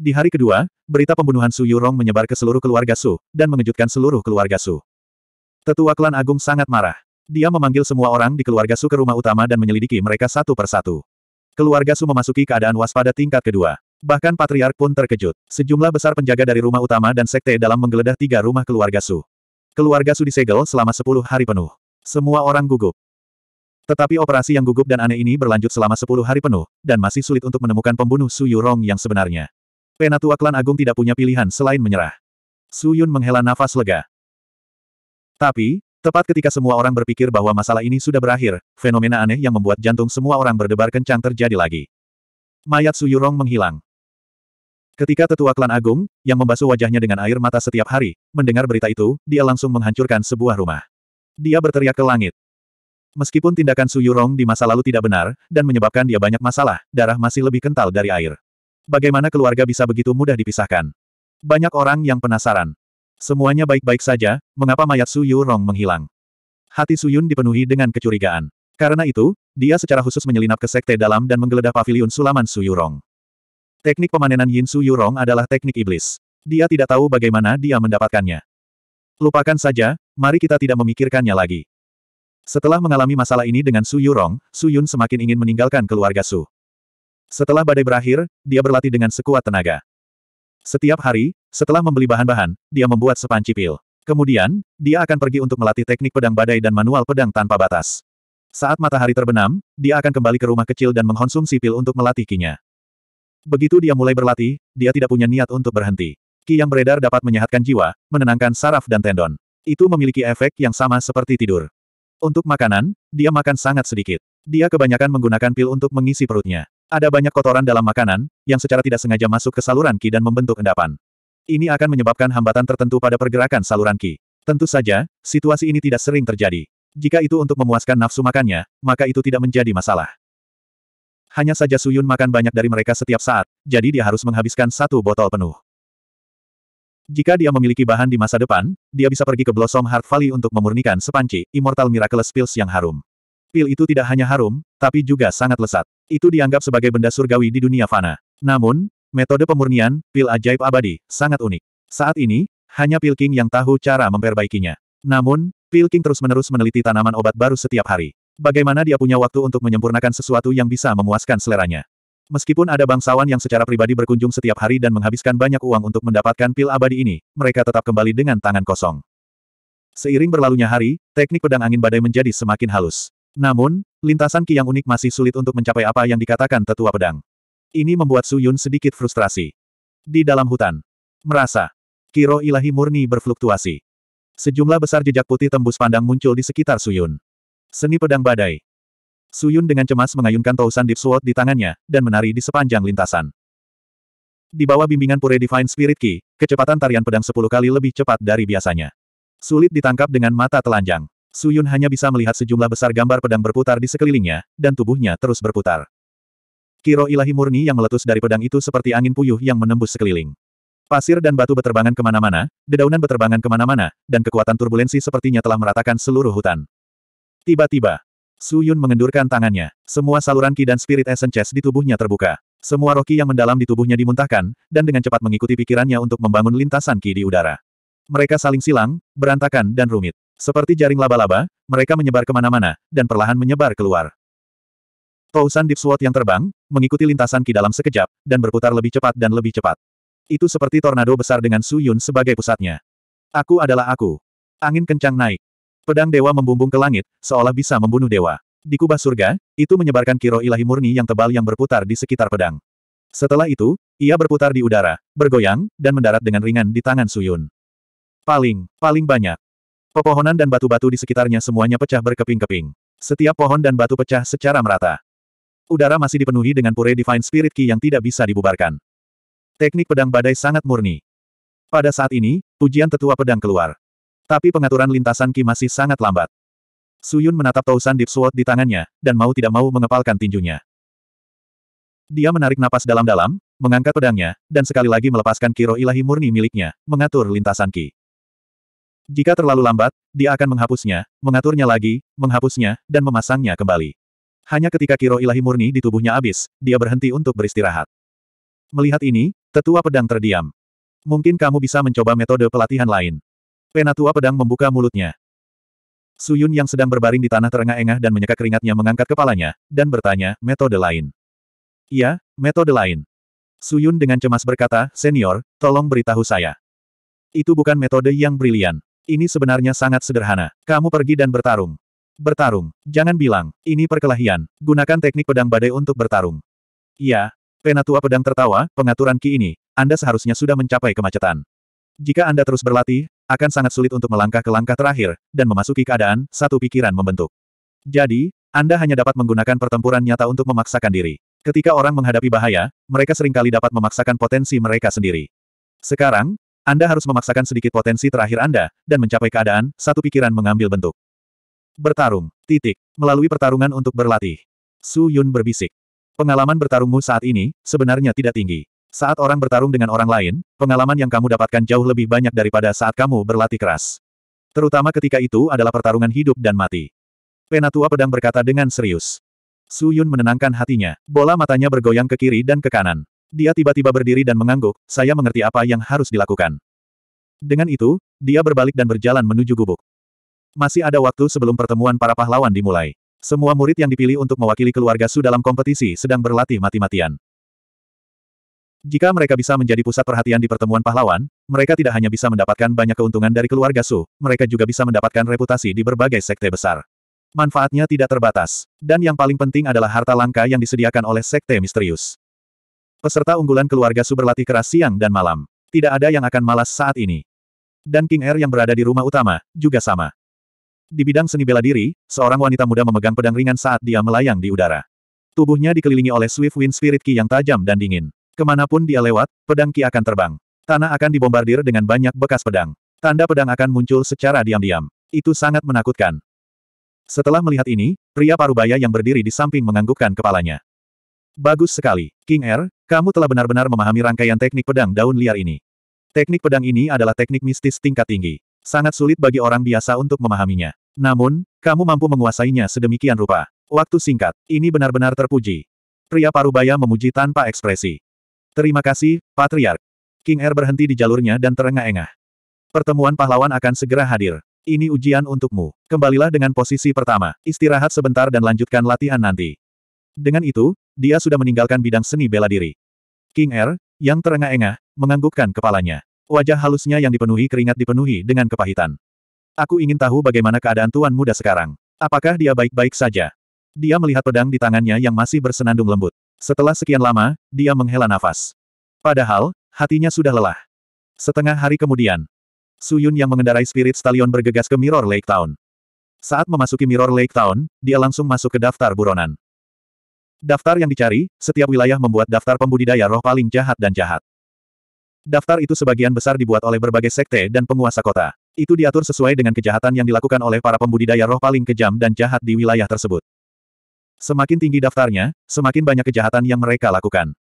Di hari kedua, berita pembunuhan Su Yurong menyebar ke seluruh keluarga Su, dan mengejutkan seluruh keluarga Su. Tetua klan agung sangat marah. Dia memanggil semua orang di keluarga Su ke rumah utama dan menyelidiki mereka satu persatu. Keluarga Su memasuki keadaan waspada tingkat kedua. Bahkan Patriark pun terkejut. Sejumlah besar penjaga dari rumah utama dan sekte dalam menggeledah tiga rumah keluarga Su. Keluarga Su disegel selama sepuluh hari penuh. Semua orang gugup. Tetapi operasi yang gugup dan aneh ini berlanjut selama sepuluh hari penuh, dan masih sulit untuk menemukan pembunuh Su Yurong yang sebenarnya. Penatua klan agung tidak punya pilihan selain menyerah. Su Yun menghela nafas lega. Tapi, tepat ketika semua orang berpikir bahwa masalah ini sudah berakhir, fenomena aneh yang membuat jantung semua orang berdebar kencang terjadi lagi. Mayat Su Yurong menghilang. Ketika tetua klan agung, yang membasuh wajahnya dengan air mata setiap hari, mendengar berita itu, dia langsung menghancurkan sebuah rumah. Dia berteriak ke langit. Meskipun tindakan Su Yurong di masa lalu tidak benar, dan menyebabkan dia banyak masalah, darah masih lebih kental dari air. Bagaimana keluarga bisa begitu mudah dipisahkan? Banyak orang yang penasaran. Semuanya baik-baik saja, mengapa mayat Su Yurong menghilang? Hati Su Yun dipenuhi dengan kecurigaan. Karena itu, dia secara khusus menyelinap ke sekte dalam dan menggeledah pavilion sulaman Su Yurong. Teknik pemanenan Yin Su Yurong adalah teknik iblis. Dia tidak tahu bagaimana dia mendapatkannya. Lupakan saja, mari kita tidak memikirkannya lagi. Setelah mengalami masalah ini dengan Su Yurong, Su Yun semakin ingin meninggalkan keluarga Su. Setelah badai berakhir, dia berlatih dengan sekuat tenaga. Setiap hari, setelah membeli bahan-bahan, dia membuat sepanci pil. Kemudian, dia akan pergi untuk melatih teknik pedang badai dan manual pedang tanpa batas. Saat matahari terbenam, dia akan kembali ke rumah kecil dan mengkonsumsi pil untuk melatih kinya. Begitu dia mulai berlatih, dia tidak punya niat untuk berhenti. Ki yang beredar dapat menyehatkan jiwa, menenangkan saraf dan tendon. Itu memiliki efek yang sama seperti tidur. Untuk makanan, dia makan sangat sedikit. Dia kebanyakan menggunakan pil untuk mengisi perutnya. Ada banyak kotoran dalam makanan, yang secara tidak sengaja masuk ke saluran ki dan membentuk endapan. Ini akan menyebabkan hambatan tertentu pada pergerakan saluran ki. Tentu saja, situasi ini tidak sering terjadi. Jika itu untuk memuaskan nafsu makannya, maka itu tidak menjadi masalah. Hanya saja Suyun makan banyak dari mereka setiap saat, jadi dia harus menghabiskan satu botol penuh. Jika dia memiliki bahan di masa depan, dia bisa pergi ke Blossom Heart Valley untuk memurnikan sepanci Immortal Miraculous Pills yang harum. Pil itu tidak hanya harum, tapi juga sangat lesat. Itu dianggap sebagai benda surgawi di dunia fana. Namun, metode pemurnian, pil ajaib abadi, sangat unik. Saat ini, hanya Pil King yang tahu cara memperbaikinya. Namun, Pil King terus-menerus meneliti tanaman obat baru setiap hari. Bagaimana dia punya waktu untuk menyempurnakan sesuatu yang bisa memuaskan seleranya? Meskipun ada bangsawan yang secara pribadi berkunjung setiap hari dan menghabiskan banyak uang untuk mendapatkan pil abadi ini, mereka tetap kembali dengan tangan kosong. Seiring berlalunya hari, teknik pedang angin badai menjadi semakin halus. Namun, lintasan Ki yang unik masih sulit untuk mencapai apa yang dikatakan tetua pedang. Ini membuat Su Yun sedikit frustrasi. Di dalam hutan. Merasa. Kiro ilahi murni berfluktuasi. Sejumlah besar jejak putih tembus pandang muncul di sekitar Su Yun. Seni pedang badai. Su Yun dengan cemas mengayunkan Tousan Deep Sword di tangannya, dan menari di sepanjang lintasan. Di bawah bimbingan Pure Divine Spirit Ki, kecepatan tarian pedang sepuluh kali lebih cepat dari biasanya. Sulit ditangkap dengan mata telanjang. Suyun hanya bisa melihat sejumlah besar gambar pedang berputar di sekelilingnya, dan tubuhnya terus berputar. Kiro ilahi murni yang meletus dari pedang itu seperti angin puyuh yang menembus sekeliling. Pasir dan batu beterbangan kemana-mana, dedaunan beterbangan kemana-mana, dan kekuatan turbulensi sepertinya telah meratakan seluruh hutan. Tiba-tiba, Suyun mengendurkan tangannya. Semua saluran ki dan spirit essences di tubuhnya terbuka. Semua roki yang mendalam di tubuhnya dimuntahkan, dan dengan cepat mengikuti pikirannya untuk membangun lintasan ki di udara. Mereka saling silang, berantakan dan rumit. Seperti jaring laba-laba, mereka menyebar kemana-mana, dan perlahan menyebar keluar. Tousan Deep Sword yang terbang, mengikuti lintasan Ki dalam sekejap, dan berputar lebih cepat dan lebih cepat. Itu seperti tornado besar dengan Su Yun sebagai pusatnya. Aku adalah aku. Angin kencang naik. Pedang dewa membumbung ke langit, seolah bisa membunuh dewa. Di kubah surga, itu menyebarkan kiro ilahi murni yang tebal yang berputar di sekitar pedang. Setelah itu, ia berputar di udara, bergoyang, dan mendarat dengan ringan di tangan Suyun. Paling, paling banyak. Pepohonan dan batu-batu di sekitarnya semuanya pecah berkeping-keping. Setiap pohon dan batu pecah secara merata. Udara masih dipenuhi dengan pure Divine Spirit Ki yang tidak bisa dibubarkan. Teknik pedang badai sangat murni. Pada saat ini, pujian tetua pedang keluar. Tapi pengaturan lintasan Ki masih sangat lambat. Suyun menatap tausan Deep Sword di tangannya, dan mau tidak mau mengepalkan tinjunya. Dia menarik napas dalam-dalam, mengangkat pedangnya, dan sekali lagi melepaskan kiro ilahi murni miliknya, mengatur lintasan Ki. Jika terlalu lambat, dia akan menghapusnya, mengaturnya lagi, menghapusnya, dan memasangnya kembali. Hanya ketika kiro ilahi murni di tubuhnya habis, dia berhenti untuk beristirahat. Melihat ini, tetua pedang terdiam. Mungkin kamu bisa mencoba metode pelatihan lain. Penatua pedang membuka mulutnya. Suyun yang sedang berbaring di tanah terengah-engah dan menyeka keringatnya mengangkat kepalanya, dan bertanya, metode lain. Ya, metode lain. Suyun dengan cemas berkata, senior, tolong beritahu saya. Itu bukan metode yang brilian. Ini sebenarnya sangat sederhana. Kamu pergi dan bertarung. Bertarung. Jangan bilang, ini perkelahian. Gunakan teknik pedang badai untuk bertarung. Iya. Penatua pedang tertawa, pengaturan Ki ini, Anda seharusnya sudah mencapai kemacetan. Jika Anda terus berlatih, akan sangat sulit untuk melangkah ke langkah terakhir, dan memasuki keadaan, satu pikiran membentuk. Jadi, Anda hanya dapat menggunakan pertempuran nyata untuk memaksakan diri. Ketika orang menghadapi bahaya, mereka seringkali dapat memaksakan potensi mereka sendiri. Sekarang, anda harus memaksakan sedikit potensi terakhir Anda, dan mencapai keadaan, satu pikiran mengambil bentuk. Bertarung. Titik. Melalui pertarungan untuk berlatih. Su Yun berbisik. Pengalaman bertarungmu saat ini, sebenarnya tidak tinggi. Saat orang bertarung dengan orang lain, pengalaman yang kamu dapatkan jauh lebih banyak daripada saat kamu berlatih keras. Terutama ketika itu adalah pertarungan hidup dan mati. Penatua pedang berkata dengan serius. Su Yun menenangkan hatinya. Bola matanya bergoyang ke kiri dan ke kanan. Dia tiba-tiba berdiri dan mengangguk, saya mengerti apa yang harus dilakukan. Dengan itu, dia berbalik dan berjalan menuju gubuk. Masih ada waktu sebelum pertemuan para pahlawan dimulai. Semua murid yang dipilih untuk mewakili keluarga Su dalam kompetisi sedang berlatih mati-matian. Jika mereka bisa menjadi pusat perhatian di pertemuan pahlawan, mereka tidak hanya bisa mendapatkan banyak keuntungan dari keluarga Su, mereka juga bisa mendapatkan reputasi di berbagai sekte besar. Manfaatnya tidak terbatas. Dan yang paling penting adalah harta langka yang disediakan oleh sekte misterius. Peserta unggulan keluarga Su berlatih keras siang dan malam. Tidak ada yang akan malas saat ini. Dan King Air yang berada di rumah utama, juga sama. Di bidang seni bela diri, seorang wanita muda memegang pedang ringan saat dia melayang di udara. Tubuhnya dikelilingi oleh Swift Wind Spirit Ki yang tajam dan dingin. Kemanapun dia lewat, pedang Ki akan terbang. Tanah akan dibombardir dengan banyak bekas pedang. Tanda pedang akan muncul secara diam-diam. Itu sangat menakutkan. Setelah melihat ini, pria parubaya yang berdiri di samping menganggukkan kepalanya. Bagus sekali, King Air. Kamu telah benar-benar memahami rangkaian teknik pedang daun liar ini. Teknik pedang ini adalah teknik mistis tingkat tinggi. Sangat sulit bagi orang biasa untuk memahaminya. Namun, kamu mampu menguasainya sedemikian rupa. Waktu singkat, ini benar-benar terpuji. Pria Parubaya memuji tanpa ekspresi. Terima kasih, Patriark. King Air berhenti di jalurnya dan terengah-engah. Pertemuan pahlawan akan segera hadir. Ini ujian untukmu. Kembalilah dengan posisi pertama. Istirahat sebentar dan lanjutkan latihan nanti. Dengan itu, dia sudah meninggalkan bidang seni bela diri. King Er, yang terengah-engah, menganggukkan kepalanya. Wajah halusnya yang dipenuhi keringat dipenuhi dengan kepahitan. Aku ingin tahu bagaimana keadaan tuan muda sekarang. Apakah dia baik-baik saja? Dia melihat pedang di tangannya yang masih bersenandung lembut. Setelah sekian lama, dia menghela nafas. Padahal, hatinya sudah lelah. Setengah hari kemudian, Suyun yang mengendarai Spirit Stallion bergegas ke Mirror Lake Town. Saat memasuki Mirror Lake Town, dia langsung masuk ke daftar buronan. Daftar yang dicari, setiap wilayah membuat daftar pembudidaya roh paling jahat dan jahat. Daftar itu sebagian besar dibuat oleh berbagai sekte dan penguasa kota. Itu diatur sesuai dengan kejahatan yang dilakukan oleh para pembudidaya roh paling kejam dan jahat di wilayah tersebut. Semakin tinggi daftarnya, semakin banyak kejahatan yang mereka lakukan.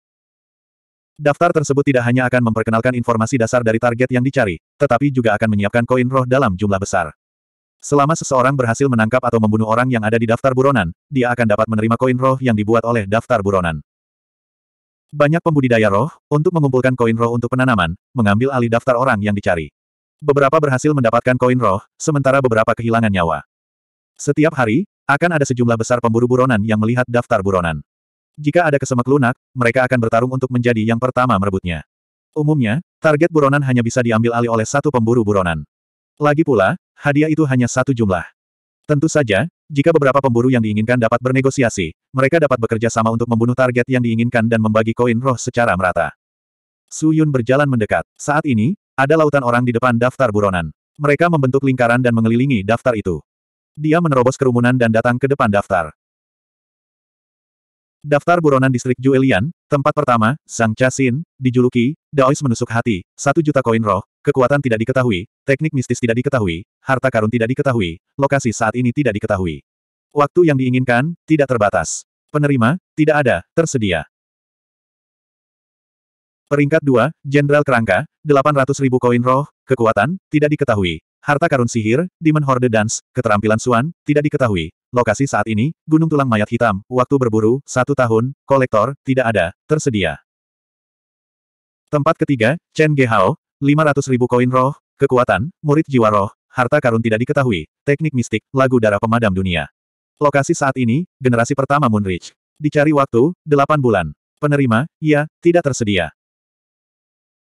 Daftar tersebut tidak hanya akan memperkenalkan informasi dasar dari target yang dicari, tetapi juga akan menyiapkan koin roh dalam jumlah besar. Selama seseorang berhasil menangkap atau membunuh orang yang ada di daftar buronan, dia akan dapat menerima koin roh yang dibuat oleh daftar buronan. Banyak pembudidaya roh, untuk mengumpulkan koin roh untuk penanaman, mengambil alih daftar orang yang dicari. Beberapa berhasil mendapatkan koin roh, sementara beberapa kehilangan nyawa. Setiap hari, akan ada sejumlah besar pemburu buronan yang melihat daftar buronan. Jika ada kesemek lunak, mereka akan bertarung untuk menjadi yang pertama merebutnya. Umumnya, target buronan hanya bisa diambil alih oleh satu pemburu buronan. Lagi pula, hadiah itu hanya satu jumlah. Tentu saja, jika beberapa pemburu yang diinginkan dapat bernegosiasi, mereka dapat bekerja sama untuk membunuh target yang diinginkan dan membagi koin roh secara merata. Su Yun berjalan mendekat. Saat ini, ada lautan orang di depan daftar buronan. Mereka membentuk lingkaran dan mengelilingi daftar itu. Dia menerobos kerumunan dan datang ke depan daftar. Daftar buronan distrik Juelian, tempat pertama, Sang Chasin, dijuluki, Daois menusuk hati, satu juta koin roh, kekuatan tidak diketahui, teknik mistis tidak diketahui, harta karun tidak diketahui, lokasi saat ini tidak diketahui. Waktu yang diinginkan, tidak terbatas. Penerima, tidak ada, tersedia. Peringkat 2, Jenderal Kerangka, 800 ribu koin roh, kekuatan, tidak diketahui, harta karun sihir, Demon Horde Dance, keterampilan Suan, tidak diketahui, Lokasi saat ini, Gunung Tulang Mayat Hitam, waktu berburu, satu tahun, kolektor, tidak ada, tersedia. Tempat ketiga, Chen Gehao, 500 ribu koin roh, kekuatan, murid jiwa roh, harta karun tidak diketahui, teknik mistik, lagu darah pemadam dunia. Lokasi saat ini, generasi pertama Moonridge. Dicari waktu, 8 bulan. Penerima, ya, tidak tersedia.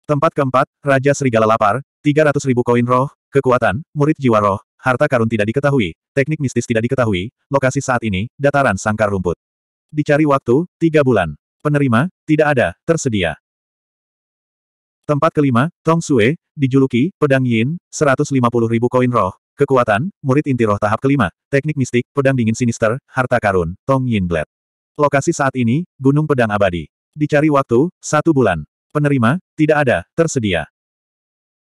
Tempat keempat, Raja Serigala Lapar, 300 ribu koin roh, kekuatan, murid jiwa roh, harta karun tidak diketahui, teknik mistis tidak diketahui, lokasi saat ini, dataran sangkar rumput. Dicari waktu, tiga bulan. Penerima, tidak ada, tersedia. Tempat kelima, Tong Sue, dijuluki, Pedang Yin, 150 ribu koin roh, kekuatan, murid inti roh tahap kelima, teknik mistik, pedang dingin sinister, harta karun, Tong Yin Blade. Lokasi saat ini, Gunung Pedang Abadi. Dicari waktu, satu bulan. Penerima, tidak ada, tersedia.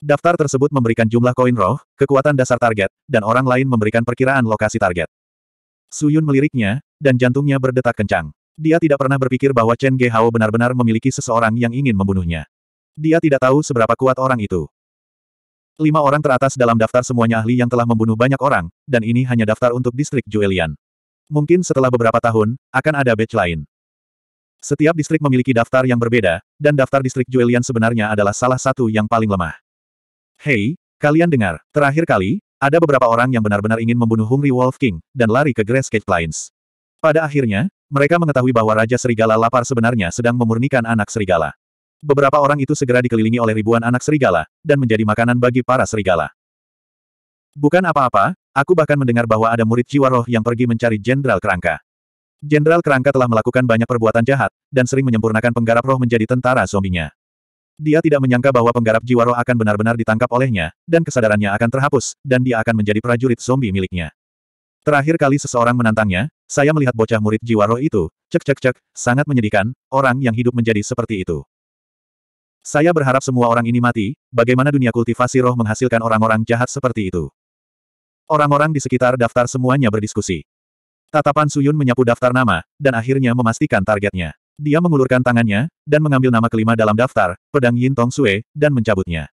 Daftar tersebut memberikan jumlah koin roh, kekuatan dasar target, dan orang lain memberikan perkiraan lokasi target. Suyun meliriknya, dan jantungnya berdetak kencang. Dia tidak pernah berpikir bahwa Chen Gehao benar-benar memiliki seseorang yang ingin membunuhnya. Dia tidak tahu seberapa kuat orang itu. Lima orang teratas dalam daftar semuanya ahli yang telah membunuh banyak orang, dan ini hanya daftar untuk distrik Juelian. Mungkin setelah beberapa tahun, akan ada batch lain. Setiap distrik memiliki daftar yang berbeda, dan daftar distrik Juelian sebenarnya adalah salah satu yang paling lemah. Hei, kalian dengar, terakhir kali, ada beberapa orang yang benar-benar ingin membunuh Hungry Wolf King, dan lari ke Grace Cage Plains. Pada akhirnya, mereka mengetahui bahwa Raja Serigala lapar sebenarnya sedang memurnikan anak serigala. Beberapa orang itu segera dikelilingi oleh ribuan anak serigala, dan menjadi makanan bagi para serigala. Bukan apa-apa, aku bahkan mendengar bahwa ada murid jiwa roh yang pergi mencari Jenderal Kerangka. Jenderal Kerangka telah melakukan banyak perbuatan jahat, dan sering menyempurnakan penggarap roh menjadi tentara zombinya. Dia tidak menyangka bahwa penggarap jiwa roh akan benar-benar ditangkap olehnya, dan kesadarannya akan terhapus, dan dia akan menjadi prajurit zombie miliknya. Terakhir kali seseorang menantangnya, saya melihat bocah murid jiwa roh itu, cek cek cek, sangat menyedihkan, orang yang hidup menjadi seperti itu. Saya berharap semua orang ini mati, bagaimana dunia kultivasi roh menghasilkan orang-orang jahat seperti itu. Orang-orang di sekitar daftar semuanya berdiskusi. Tatapan Suyun menyapu daftar nama, dan akhirnya memastikan targetnya. Dia mengulurkan tangannya, dan mengambil nama kelima dalam daftar, pedang Yin Tong Sue, dan mencabutnya.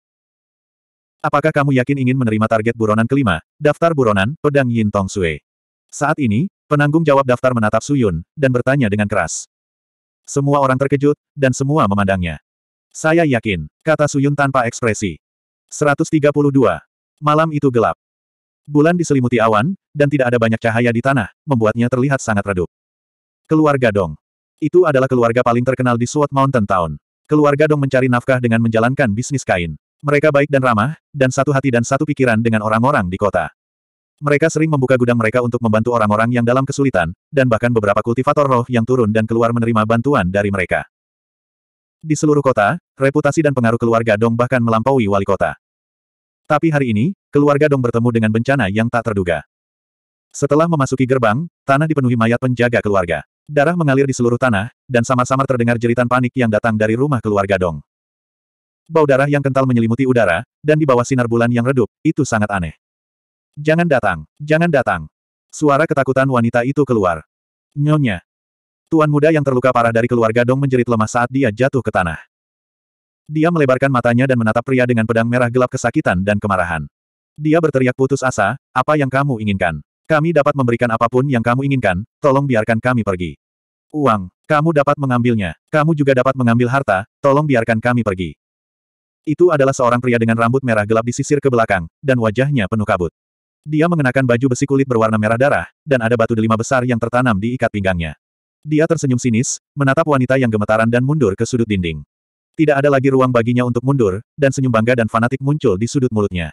Apakah kamu yakin ingin menerima target buronan kelima, daftar buronan, pedang Yin Tong Sue? Saat ini, penanggung jawab daftar menatap Suyun, dan bertanya dengan keras. Semua orang terkejut, dan semua memandangnya. Saya yakin, kata Suyun tanpa ekspresi. 132. Malam itu gelap. Bulan diselimuti awan, dan tidak ada banyak cahaya di tanah, membuatnya terlihat sangat redup. Keluarga Dong. Itu adalah keluarga paling terkenal di Sword Mountain Town. Keluarga Dong mencari nafkah dengan menjalankan bisnis kain. Mereka baik dan ramah, dan satu hati dan satu pikiran dengan orang-orang di kota. Mereka sering membuka gudang mereka untuk membantu orang-orang yang dalam kesulitan, dan bahkan beberapa kultivator roh yang turun dan keluar menerima bantuan dari mereka. Di seluruh kota, reputasi dan pengaruh keluarga Dong bahkan melampaui wali kota. Tapi hari ini, keluarga Dong bertemu dengan bencana yang tak terduga. Setelah memasuki gerbang, tanah dipenuhi mayat penjaga keluarga. Darah mengalir di seluruh tanah, dan samar-samar terdengar jeritan panik yang datang dari rumah keluarga Dong. Bau darah yang kental menyelimuti udara, dan di bawah sinar bulan yang redup, itu sangat aneh. Jangan datang, jangan datang. Suara ketakutan wanita itu keluar. Nyonya. Tuan muda yang terluka parah dari keluarga Dong menjerit lemah saat dia jatuh ke tanah. Dia melebarkan matanya dan menatap pria dengan pedang merah gelap kesakitan dan kemarahan. Dia berteriak putus asa, apa yang kamu inginkan? Kami dapat memberikan apapun yang kamu inginkan, tolong biarkan kami pergi. Uang, kamu dapat mengambilnya. Kamu juga dapat mengambil harta, tolong biarkan kami pergi. Itu adalah seorang pria dengan rambut merah gelap disisir ke belakang, dan wajahnya penuh kabut. Dia mengenakan baju besi kulit berwarna merah darah, dan ada batu delima besar yang tertanam di ikat pinggangnya. Dia tersenyum sinis, menatap wanita yang gemetaran dan mundur ke sudut dinding. Tidak ada lagi ruang baginya untuk mundur, dan senyum bangga dan fanatik muncul di sudut mulutnya.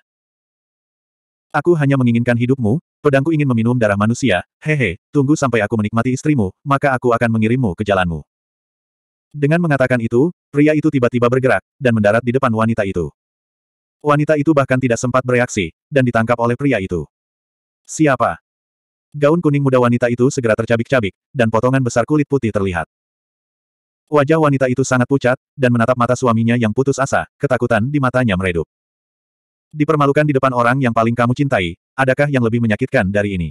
Aku hanya menginginkan hidupmu, pedangku ingin meminum darah manusia, hehe, tunggu sampai aku menikmati istrimu, maka aku akan mengirimmu ke jalanmu. Dengan mengatakan itu, pria itu tiba-tiba bergerak, dan mendarat di depan wanita itu. Wanita itu bahkan tidak sempat bereaksi, dan ditangkap oleh pria itu. Siapa? Gaun kuning muda wanita itu segera tercabik-cabik, dan potongan besar kulit putih terlihat. Wajah wanita itu sangat pucat, dan menatap mata suaminya yang putus asa, ketakutan di matanya meredup. Dipermalukan di depan orang yang paling kamu cintai, adakah yang lebih menyakitkan dari ini?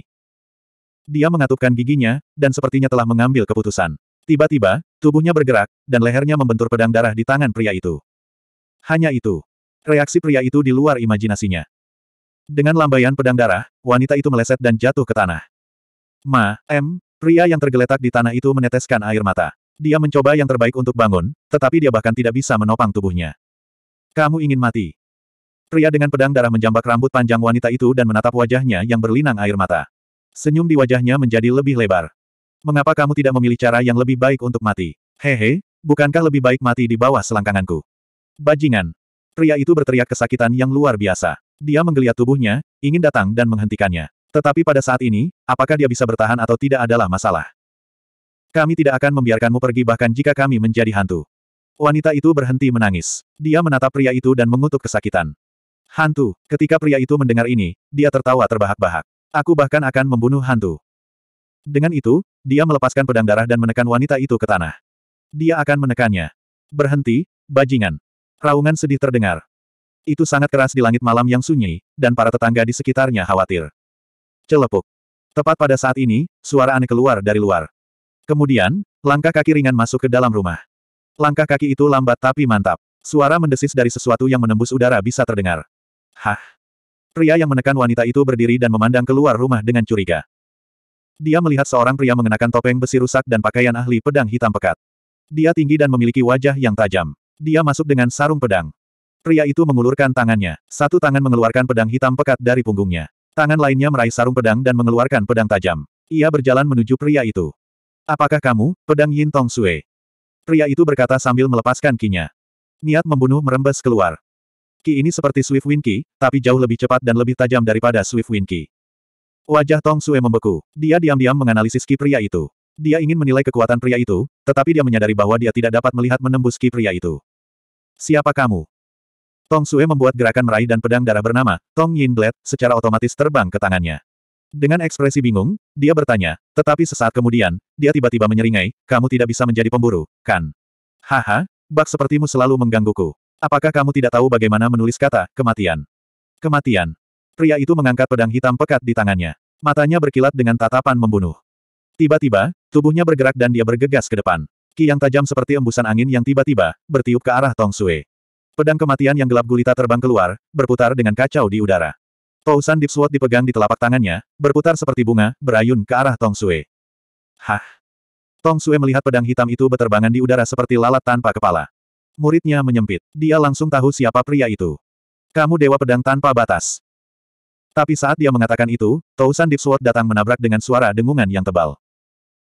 Dia mengatupkan giginya, dan sepertinya telah mengambil keputusan. Tiba-tiba, tubuhnya bergerak, dan lehernya membentur pedang darah di tangan pria itu. Hanya itu. Reaksi pria itu di luar imajinasinya. Dengan lambaian pedang darah, wanita itu meleset dan jatuh ke tanah. Ma, M, pria yang tergeletak di tanah itu meneteskan air mata. Dia mencoba yang terbaik untuk bangun, tetapi dia bahkan tidak bisa menopang tubuhnya. Kamu ingin mati. Pria dengan pedang darah menjambak rambut panjang wanita itu dan menatap wajahnya yang berlinang air mata. Senyum di wajahnya menjadi lebih lebar. Mengapa kamu tidak memilih cara yang lebih baik untuk mati? Hehe, bukankah lebih baik mati di bawah selangkanganku? Bajingan. Pria itu berteriak kesakitan yang luar biasa. Dia menggeliat tubuhnya, ingin datang dan menghentikannya. Tetapi pada saat ini, apakah dia bisa bertahan atau tidak adalah masalah. Kami tidak akan membiarkanmu pergi bahkan jika kami menjadi hantu. Wanita itu berhenti menangis. Dia menatap pria itu dan mengutuk kesakitan. Hantu. Ketika pria itu mendengar ini, dia tertawa terbahak-bahak. Aku bahkan akan membunuh hantu. Dengan itu, dia melepaskan pedang darah dan menekan wanita itu ke tanah. Dia akan menekannya. Berhenti, bajingan. Raungan sedih terdengar. Itu sangat keras di langit malam yang sunyi, dan para tetangga di sekitarnya khawatir. Celepuk. Tepat pada saat ini, suara aneh keluar dari luar. Kemudian, langkah kaki ringan masuk ke dalam rumah. Langkah kaki itu lambat tapi mantap. Suara mendesis dari sesuatu yang menembus udara bisa terdengar. Hah? Pria yang menekan wanita itu berdiri dan memandang keluar rumah dengan curiga. Dia melihat seorang pria mengenakan topeng besi rusak dan pakaian ahli pedang hitam pekat. Dia tinggi dan memiliki wajah yang tajam. Dia masuk dengan sarung pedang. Pria itu mengulurkan tangannya. Satu tangan mengeluarkan pedang hitam pekat dari punggungnya. Tangan lainnya meraih sarung pedang dan mengeluarkan pedang tajam. Ia berjalan menuju pria itu. Apakah kamu, pedang Yin Tong Sui? Pria itu berkata sambil melepaskan kinya. Niat membunuh merembes keluar. Ki ini seperti Swift Winky, tapi jauh lebih cepat dan lebih tajam daripada Swift Winky. Wajah Tong Sue membeku. Dia diam-diam menganalisis Ki pria itu. Dia ingin menilai kekuatan pria itu, tetapi dia menyadari bahwa dia tidak dapat melihat menembus Ki pria itu. Siapa kamu? Tong Sue membuat gerakan meraih dan pedang darah bernama, Tong Yin Blade, secara otomatis terbang ke tangannya. Dengan ekspresi bingung, dia bertanya, tetapi sesaat kemudian, dia tiba-tiba menyeringai, kamu tidak bisa menjadi pemburu, kan? Haha, bak sepertimu selalu menggangguku. Apakah kamu tidak tahu bagaimana menulis kata, kematian? Kematian. Pria itu mengangkat pedang hitam pekat di tangannya. Matanya berkilat dengan tatapan membunuh. Tiba-tiba, tubuhnya bergerak dan dia bergegas ke depan. Ki yang tajam seperti embusan angin yang tiba-tiba, bertiup ke arah Tong Sui. Pedang kematian yang gelap gulita terbang keluar, berputar dengan kacau di udara. Tousan Deep Sword dipegang di telapak tangannya, berputar seperti bunga, berayun ke arah Tong Sui. Hah! Tong Sui melihat pedang hitam itu beterbangan di udara seperti lalat tanpa kepala. Muridnya menyempit. Dia langsung tahu siapa pria itu. Kamu dewa pedang tanpa batas. Tapi saat dia mengatakan itu, Tousan Deep Sword datang menabrak dengan suara dengungan yang tebal.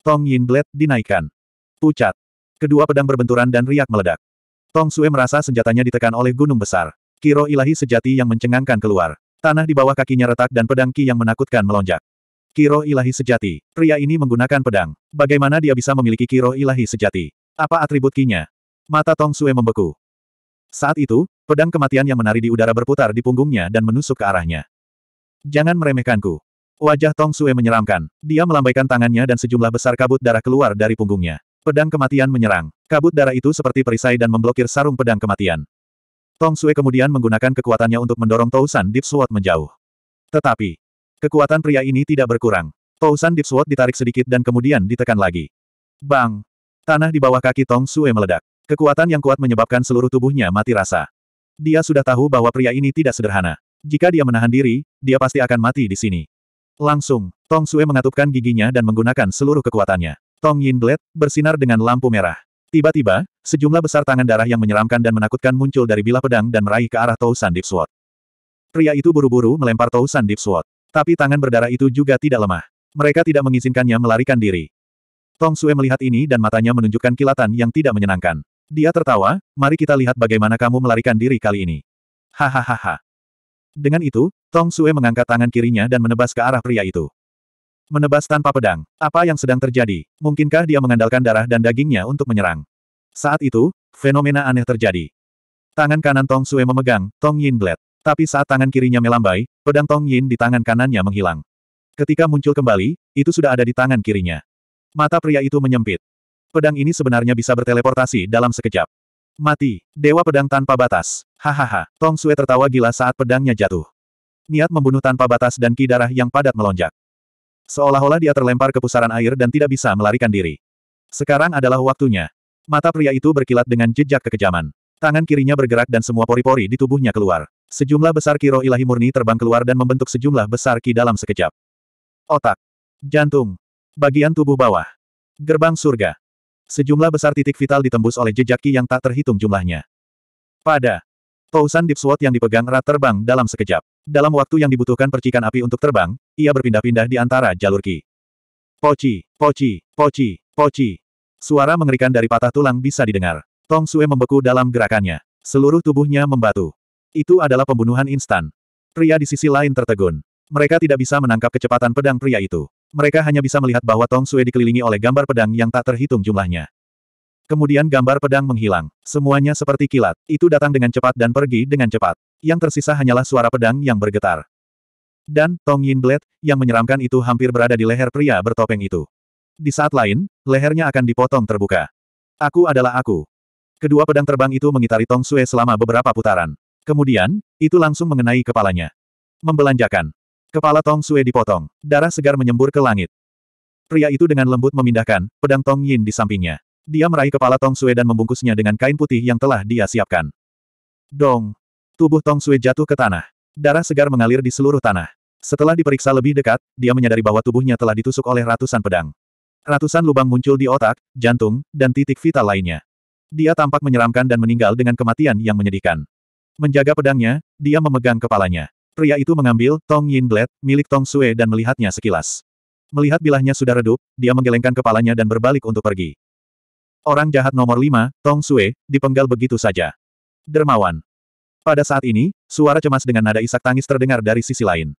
Tong Yin Blade dinaikkan. Pucat. Kedua pedang berbenturan dan riak meledak. Tong Sue merasa senjatanya ditekan oleh gunung besar. Kiro ilahi sejati yang mencengangkan keluar. Tanah di bawah kakinya retak dan pedang Ki yang menakutkan melonjak. Kiro ilahi sejati. Pria ini menggunakan pedang. Bagaimana dia bisa memiliki Kiro ilahi sejati? Apa atribut kinya? Mata Tong Sue membeku. Saat itu, pedang kematian yang menari di udara berputar di punggungnya dan menusuk ke arahnya. Jangan meremehkanku. Wajah Tong Sue menyeramkan. Dia melambaikan tangannya dan sejumlah besar kabut darah keluar dari punggungnya. Pedang kematian menyerang. Kabut darah itu seperti perisai dan memblokir sarung pedang kematian. Tong Sue kemudian menggunakan kekuatannya untuk mendorong Tousan Deep Sword menjauh. Tetapi, kekuatan pria ini tidak berkurang. Tousan Deep Sword ditarik sedikit dan kemudian ditekan lagi. Bang! Tanah di bawah kaki Tong Sue meledak. Kekuatan yang kuat menyebabkan seluruh tubuhnya mati rasa. Dia sudah tahu bahwa pria ini tidak sederhana. Jika dia menahan diri, dia pasti akan mati di sini. Langsung, Tong Sue mengatupkan giginya dan menggunakan seluruh kekuatannya. Tong Yin Blade, bersinar dengan lampu merah. Tiba-tiba, sejumlah besar tangan darah yang menyeramkan dan menakutkan muncul dari bilah pedang dan meraih ke arah Tousan Deep Sword. Pria itu buru-buru melempar Tousan Deep Sword. Tapi tangan berdarah itu juga tidak lemah. Mereka tidak mengizinkannya melarikan diri. Tong Sue melihat ini dan matanya menunjukkan kilatan yang tidak menyenangkan. Dia tertawa, mari kita lihat bagaimana kamu melarikan diri kali ini. Hahaha. Dengan itu, Tong Sue mengangkat tangan kirinya dan menebas ke arah pria itu. Menebas tanpa pedang. Apa yang sedang terjadi? Mungkinkah dia mengandalkan darah dan dagingnya untuk menyerang? Saat itu, fenomena aneh terjadi. Tangan kanan Tong Sue memegang Tong Yin Blade. Tapi saat tangan kirinya melambai, pedang Tong Yin di tangan kanannya menghilang. Ketika muncul kembali, itu sudah ada di tangan kirinya. Mata pria itu menyempit pedang ini sebenarnya bisa berteleportasi dalam sekejap. Mati, dewa pedang tanpa batas. Hahaha, Tong Sue tertawa gila saat pedangnya jatuh. Niat membunuh tanpa batas dan ki darah yang padat melonjak. Seolah-olah dia terlempar ke pusaran air dan tidak bisa melarikan diri. Sekarang adalah waktunya. Mata pria itu berkilat dengan jejak kekejaman. Tangan kirinya bergerak dan semua pori-pori di tubuhnya keluar. Sejumlah besar kiro ilahi murni terbang keluar dan membentuk sejumlah besar ki dalam sekejap. Otak. Jantung. Bagian tubuh bawah. Gerbang surga. Sejumlah besar titik vital ditembus oleh jejak ki yang tak terhitung jumlahnya. Pada Tousan Deep Sword yang dipegang Rat terbang dalam sekejap. Dalam waktu yang dibutuhkan percikan api untuk terbang, ia berpindah-pindah di antara jalur ki. Poci, poci, poci, poci. Suara mengerikan dari patah tulang bisa didengar. Tong Sue membeku dalam gerakannya. Seluruh tubuhnya membatu. Itu adalah pembunuhan instan. Pria di sisi lain tertegun. Mereka tidak bisa menangkap kecepatan pedang pria itu mereka hanya bisa melihat bahwa Tong Sue dikelilingi oleh gambar pedang yang tak terhitung jumlahnya. Kemudian gambar pedang menghilang. Semuanya seperti kilat, itu datang dengan cepat dan pergi dengan cepat. Yang tersisa hanyalah suara pedang yang bergetar. Dan, Tong Yin Blade, yang menyeramkan itu hampir berada di leher pria bertopeng itu. Di saat lain, lehernya akan dipotong terbuka. Aku adalah aku. Kedua pedang terbang itu mengitari Tong Sue selama beberapa putaran. Kemudian, itu langsung mengenai kepalanya. Membelanjakan. Kepala Tong Sue dipotong. Darah segar menyembur ke langit. Pria itu dengan lembut memindahkan pedang Tong Yin di sampingnya. Dia meraih kepala Tong Sue dan membungkusnya dengan kain putih yang telah dia siapkan. Dong! Tubuh Tong Sue jatuh ke tanah. Darah segar mengalir di seluruh tanah. Setelah diperiksa lebih dekat, dia menyadari bahwa tubuhnya telah ditusuk oleh ratusan pedang. Ratusan lubang muncul di otak, jantung, dan titik vital lainnya. Dia tampak menyeramkan dan meninggal dengan kematian yang menyedihkan. Menjaga pedangnya, dia memegang kepalanya. Pria itu mengambil Tong Yin Blade milik Tong Sue dan melihatnya sekilas. Melihat bilahnya sudah redup, dia menggelengkan kepalanya dan berbalik untuk pergi. Orang jahat nomor lima, Tong Sue, dipenggal begitu saja. Dermawan. Pada saat ini, suara cemas dengan nada isak tangis terdengar dari sisi lain.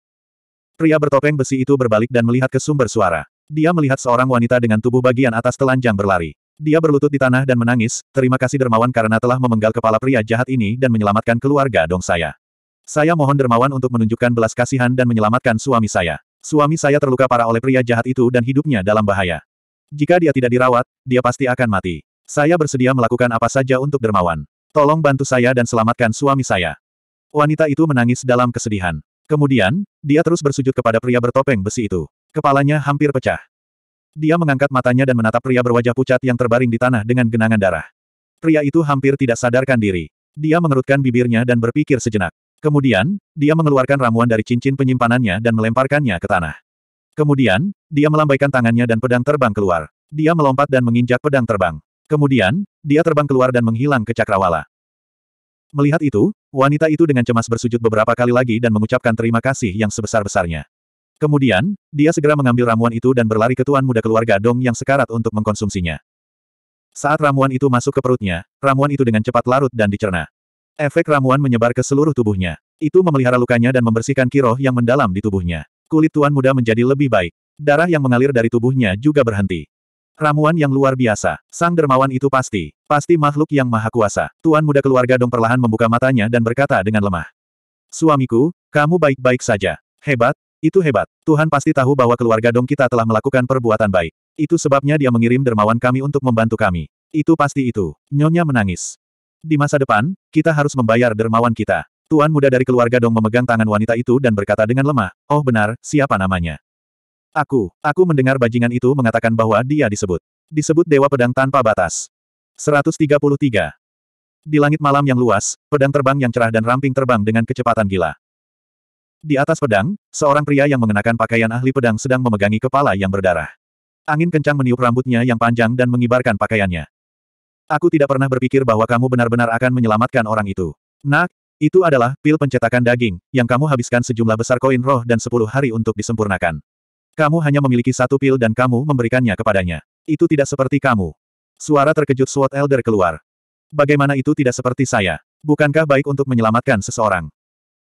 Pria bertopeng besi itu berbalik dan melihat ke sumber suara. Dia melihat seorang wanita dengan tubuh bagian atas telanjang berlari. Dia berlutut di tanah dan menangis, terima kasih dermawan karena telah memenggal kepala pria jahat ini dan menyelamatkan keluarga dong saya. Saya mohon dermawan untuk menunjukkan belas kasihan dan menyelamatkan suami saya. Suami saya terluka parah oleh pria jahat itu dan hidupnya dalam bahaya. Jika dia tidak dirawat, dia pasti akan mati. Saya bersedia melakukan apa saja untuk dermawan. Tolong bantu saya dan selamatkan suami saya. Wanita itu menangis dalam kesedihan. Kemudian, dia terus bersujud kepada pria bertopeng besi itu. Kepalanya hampir pecah. Dia mengangkat matanya dan menatap pria berwajah pucat yang terbaring di tanah dengan genangan darah. Pria itu hampir tidak sadarkan diri. Dia mengerutkan bibirnya dan berpikir sejenak. Kemudian, dia mengeluarkan ramuan dari cincin penyimpanannya dan melemparkannya ke tanah. Kemudian, dia melambaikan tangannya dan pedang terbang keluar. Dia melompat dan menginjak pedang terbang. Kemudian, dia terbang keluar dan menghilang ke cakrawala. Melihat itu, wanita itu dengan cemas bersujud beberapa kali lagi dan mengucapkan terima kasih yang sebesar-besarnya. Kemudian, dia segera mengambil ramuan itu dan berlari ke tuan muda keluarga Dong yang sekarat untuk mengkonsumsinya. Saat ramuan itu masuk ke perutnya, ramuan itu dengan cepat larut dan dicerna. Efek ramuan menyebar ke seluruh tubuhnya. Itu memelihara lukanya dan membersihkan kiroh yang mendalam di tubuhnya. Kulit tuan muda menjadi lebih baik. Darah yang mengalir dari tubuhnya juga berhenti. Ramuan yang luar biasa. Sang dermawan itu pasti. Pasti makhluk yang maha kuasa. Tuan muda keluarga dong perlahan membuka matanya dan berkata dengan lemah. Suamiku, kamu baik-baik saja. Hebat, itu hebat. Tuhan pasti tahu bahwa keluarga dong kita telah melakukan perbuatan baik. Itu sebabnya dia mengirim dermawan kami untuk membantu kami. Itu pasti itu. Nyonya menangis. Di masa depan, kita harus membayar dermawan kita. Tuan muda dari keluarga Dong memegang tangan wanita itu dan berkata dengan lemah, Oh benar, siapa namanya? Aku, aku mendengar bajingan itu mengatakan bahwa dia disebut. Disebut Dewa Pedang Tanpa Batas. 133. Di langit malam yang luas, pedang terbang yang cerah dan ramping terbang dengan kecepatan gila. Di atas pedang, seorang pria yang mengenakan pakaian ahli pedang sedang memegangi kepala yang berdarah. Angin kencang meniup rambutnya yang panjang dan mengibarkan pakaiannya. Aku tidak pernah berpikir bahwa kamu benar-benar akan menyelamatkan orang itu. Nak, itu adalah pil pencetakan daging, yang kamu habiskan sejumlah besar koin roh dan sepuluh hari untuk disempurnakan. Kamu hanya memiliki satu pil dan kamu memberikannya kepadanya. Itu tidak seperti kamu. Suara terkejut SWAT Elder keluar. Bagaimana itu tidak seperti saya? Bukankah baik untuk menyelamatkan seseorang?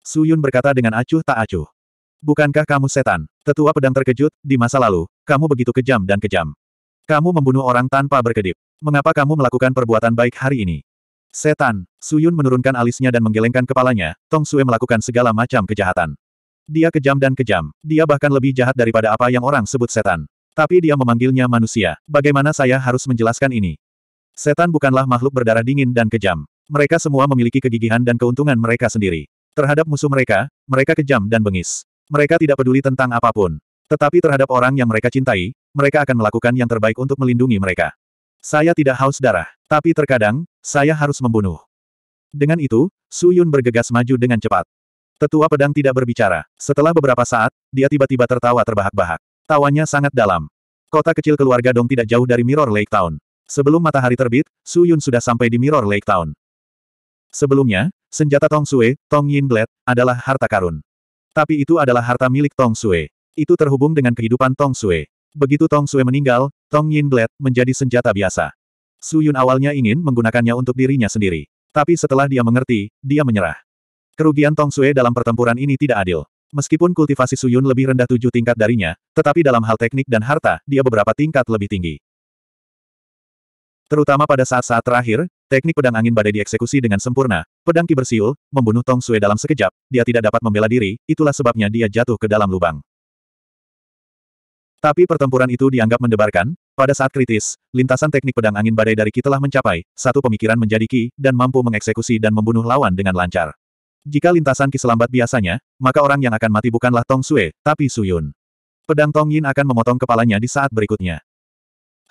Su Yun berkata dengan acuh tak acuh. Bukankah kamu setan? Tetua pedang terkejut, di masa lalu, kamu begitu kejam dan kejam. Kamu membunuh orang tanpa berkedip. Mengapa kamu melakukan perbuatan baik hari ini? Setan, Suyun menurunkan alisnya dan menggelengkan kepalanya, Tong Sue melakukan segala macam kejahatan. Dia kejam dan kejam, dia bahkan lebih jahat daripada apa yang orang sebut setan. Tapi dia memanggilnya manusia, bagaimana saya harus menjelaskan ini? Setan bukanlah makhluk berdarah dingin dan kejam. Mereka semua memiliki kegigihan dan keuntungan mereka sendiri. Terhadap musuh mereka, mereka kejam dan bengis. Mereka tidak peduli tentang apapun. Tetapi terhadap orang yang mereka cintai, mereka akan melakukan yang terbaik untuk melindungi mereka. Saya tidak haus darah, tapi terkadang, saya harus membunuh. Dengan itu, Su Yun bergegas maju dengan cepat. Tetua pedang tidak berbicara. Setelah beberapa saat, dia tiba-tiba tertawa terbahak-bahak. Tawanya sangat dalam. Kota kecil keluarga Dong tidak jauh dari Mirror Lake Town. Sebelum matahari terbit, Su Yun sudah sampai di Mirror Lake Town. Sebelumnya, senjata Tong Sue, Tong Yin Blade, adalah harta karun. Tapi itu adalah harta milik Tong Sue. Itu terhubung dengan kehidupan Tong Sue. Begitu Tong Sue meninggal, Tong Yin Blade menjadi senjata biasa. Su Yun awalnya ingin menggunakannya untuk dirinya sendiri. Tapi setelah dia mengerti, dia menyerah. Kerugian Tong Sue dalam pertempuran ini tidak adil. Meskipun kultivasi Su Yun lebih rendah tujuh tingkat darinya, tetapi dalam hal teknik dan harta, dia beberapa tingkat lebih tinggi. Terutama pada saat-saat terakhir, teknik pedang angin badai dieksekusi dengan sempurna. Pedang kibersiul membunuh Tong Sue dalam sekejap, dia tidak dapat membela diri, itulah sebabnya dia jatuh ke dalam lubang. Tapi pertempuran itu dianggap mendebarkan, pada saat kritis, lintasan teknik pedang angin badai dari Ki telah mencapai, satu pemikiran menjadi Ki, dan mampu mengeksekusi dan membunuh lawan dengan lancar. Jika lintasan Ki selambat biasanya, maka orang yang akan mati bukanlah Tong Sue, tapi Suyun. Pedang Tong Yin akan memotong kepalanya di saat berikutnya.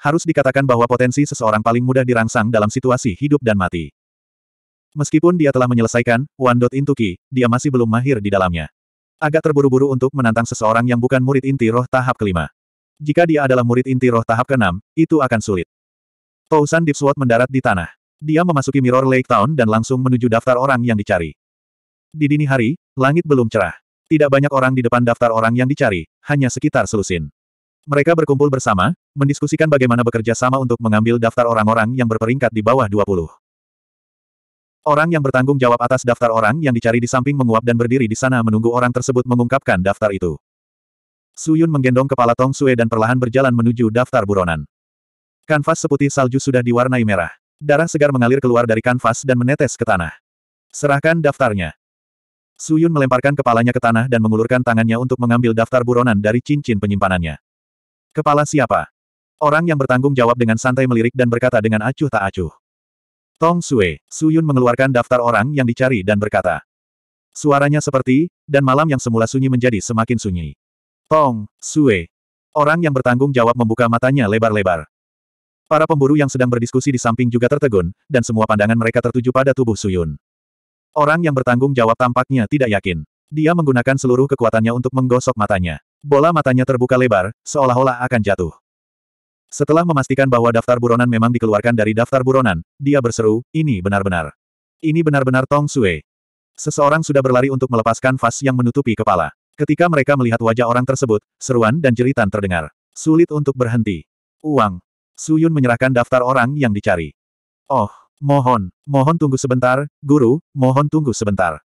Harus dikatakan bahwa potensi seseorang paling mudah dirangsang dalam situasi hidup dan mati. Meskipun dia telah menyelesaikan One Dot Ki, dia masih belum mahir di dalamnya. Agak terburu-buru untuk menantang seseorang yang bukan murid inti roh tahap kelima. Jika dia adalah murid inti roh tahap ke-6, itu akan sulit. Tousan Deep Sword mendarat di tanah. Dia memasuki Mirror Lake Town dan langsung menuju daftar orang yang dicari. Di dini hari, langit belum cerah. Tidak banyak orang di depan daftar orang yang dicari, hanya sekitar selusin. Mereka berkumpul bersama, mendiskusikan bagaimana bekerja sama untuk mengambil daftar orang-orang yang berperingkat di bawah 20. Orang yang bertanggung jawab atas daftar orang yang dicari di samping menguap dan berdiri di sana menunggu orang tersebut mengungkapkan daftar itu. Suyun menggendong kepala Tong Sue dan perlahan berjalan menuju daftar buronan. Kanvas seputih salju sudah diwarnai merah. Darah segar mengalir keluar dari kanvas dan menetes ke tanah. Serahkan daftarnya. Suyun melemparkan kepalanya ke tanah dan mengulurkan tangannya untuk mengambil daftar buronan dari cincin penyimpanannya. Kepala siapa? Orang yang bertanggung jawab dengan santai melirik dan berkata dengan acuh tak acuh. Tong Sue, Suyun mengeluarkan daftar orang yang dicari dan berkata. Suaranya seperti, dan malam yang semula sunyi menjadi semakin sunyi. Tong, Sue. Orang yang bertanggung jawab membuka matanya lebar-lebar. Para pemburu yang sedang berdiskusi di samping juga tertegun, dan semua pandangan mereka tertuju pada tubuh Suyun. Orang yang bertanggung jawab tampaknya tidak yakin. Dia menggunakan seluruh kekuatannya untuk menggosok matanya. Bola matanya terbuka lebar, seolah-olah akan jatuh. Setelah memastikan bahwa daftar buronan memang dikeluarkan dari daftar buronan, dia berseru, ini benar-benar. Ini benar-benar Tong Sue. Seseorang sudah berlari untuk melepaskan vas yang menutupi kepala. Ketika mereka melihat wajah orang tersebut, seruan dan jeritan terdengar. Sulit untuk berhenti. Uang. Suyun menyerahkan daftar orang yang dicari. Oh, mohon, mohon tunggu sebentar, guru, mohon tunggu sebentar.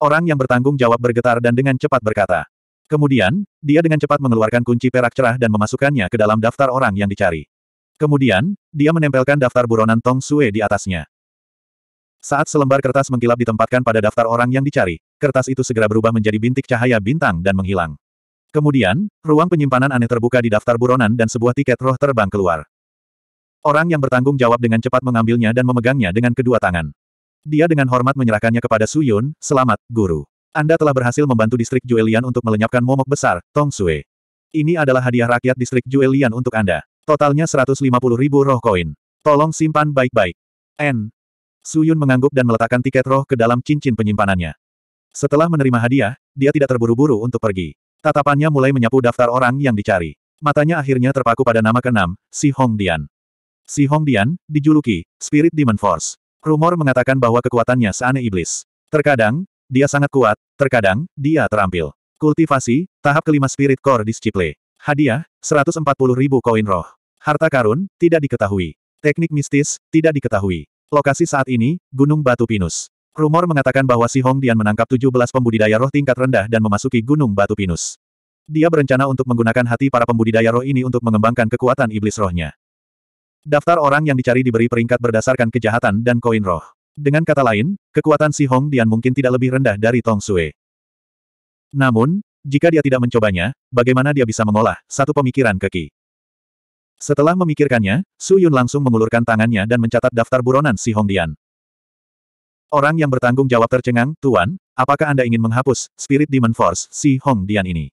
Orang yang bertanggung jawab bergetar dan dengan cepat berkata. Kemudian, dia dengan cepat mengeluarkan kunci perak cerah dan memasukkannya ke dalam daftar orang yang dicari. Kemudian, dia menempelkan daftar buronan Tong Sue di atasnya. Saat selembar kertas mengkilap ditempatkan pada daftar orang yang dicari, kertas itu segera berubah menjadi bintik cahaya bintang dan menghilang. Kemudian, ruang penyimpanan aneh terbuka di daftar buronan dan sebuah tiket roh terbang keluar. Orang yang bertanggung jawab dengan cepat mengambilnya dan memegangnya dengan kedua tangan. Dia dengan hormat menyerahkannya kepada Su Yun, selamat, guru. Anda telah berhasil membantu distrik Juelian untuk melenyapkan momok besar, Tong Sui. Ini adalah hadiah rakyat distrik Juelian untuk Anda. Totalnya 150 ribu roh koin. Tolong simpan baik-baik. N. Suyun mengangguk dan meletakkan tiket roh ke dalam cincin penyimpanannya. Setelah menerima hadiah, dia tidak terburu-buru untuk pergi. Tatapannya mulai menyapu daftar orang yang dicari. Matanya akhirnya terpaku pada nama keenam, Si Hong Dian. Si Hong Dian, dijuluki, Spirit Demon Force. Rumor mengatakan bahwa kekuatannya seaneh iblis. Terkadang, dia sangat kuat, terkadang, dia terampil. Kultivasi, tahap kelima Spirit Core Disciple. Hadiah, 140 ribu koin roh. Harta karun, tidak diketahui. Teknik mistis, tidak diketahui. Lokasi saat ini, Gunung Batu Pinus. Rumor mengatakan bahwa si Hong Dian menangkap 17 pembudidaya roh tingkat rendah dan memasuki Gunung Batu Pinus. Dia berencana untuk menggunakan hati para pembudidaya roh ini untuk mengembangkan kekuatan iblis rohnya. Daftar orang yang dicari diberi peringkat berdasarkan kejahatan dan koin roh. Dengan kata lain, kekuatan si Hong Dian mungkin tidak lebih rendah dari Tong Sue. Namun, jika dia tidak mencobanya, bagaimana dia bisa mengolah satu pemikiran keki? Setelah memikirkannya, Su Yun langsung mengulurkan tangannya dan mencatat daftar buronan si Hong Dian. Orang yang bertanggung jawab tercengang, Tuan, apakah Anda ingin menghapus Spirit Demon Force si Hong Dian ini?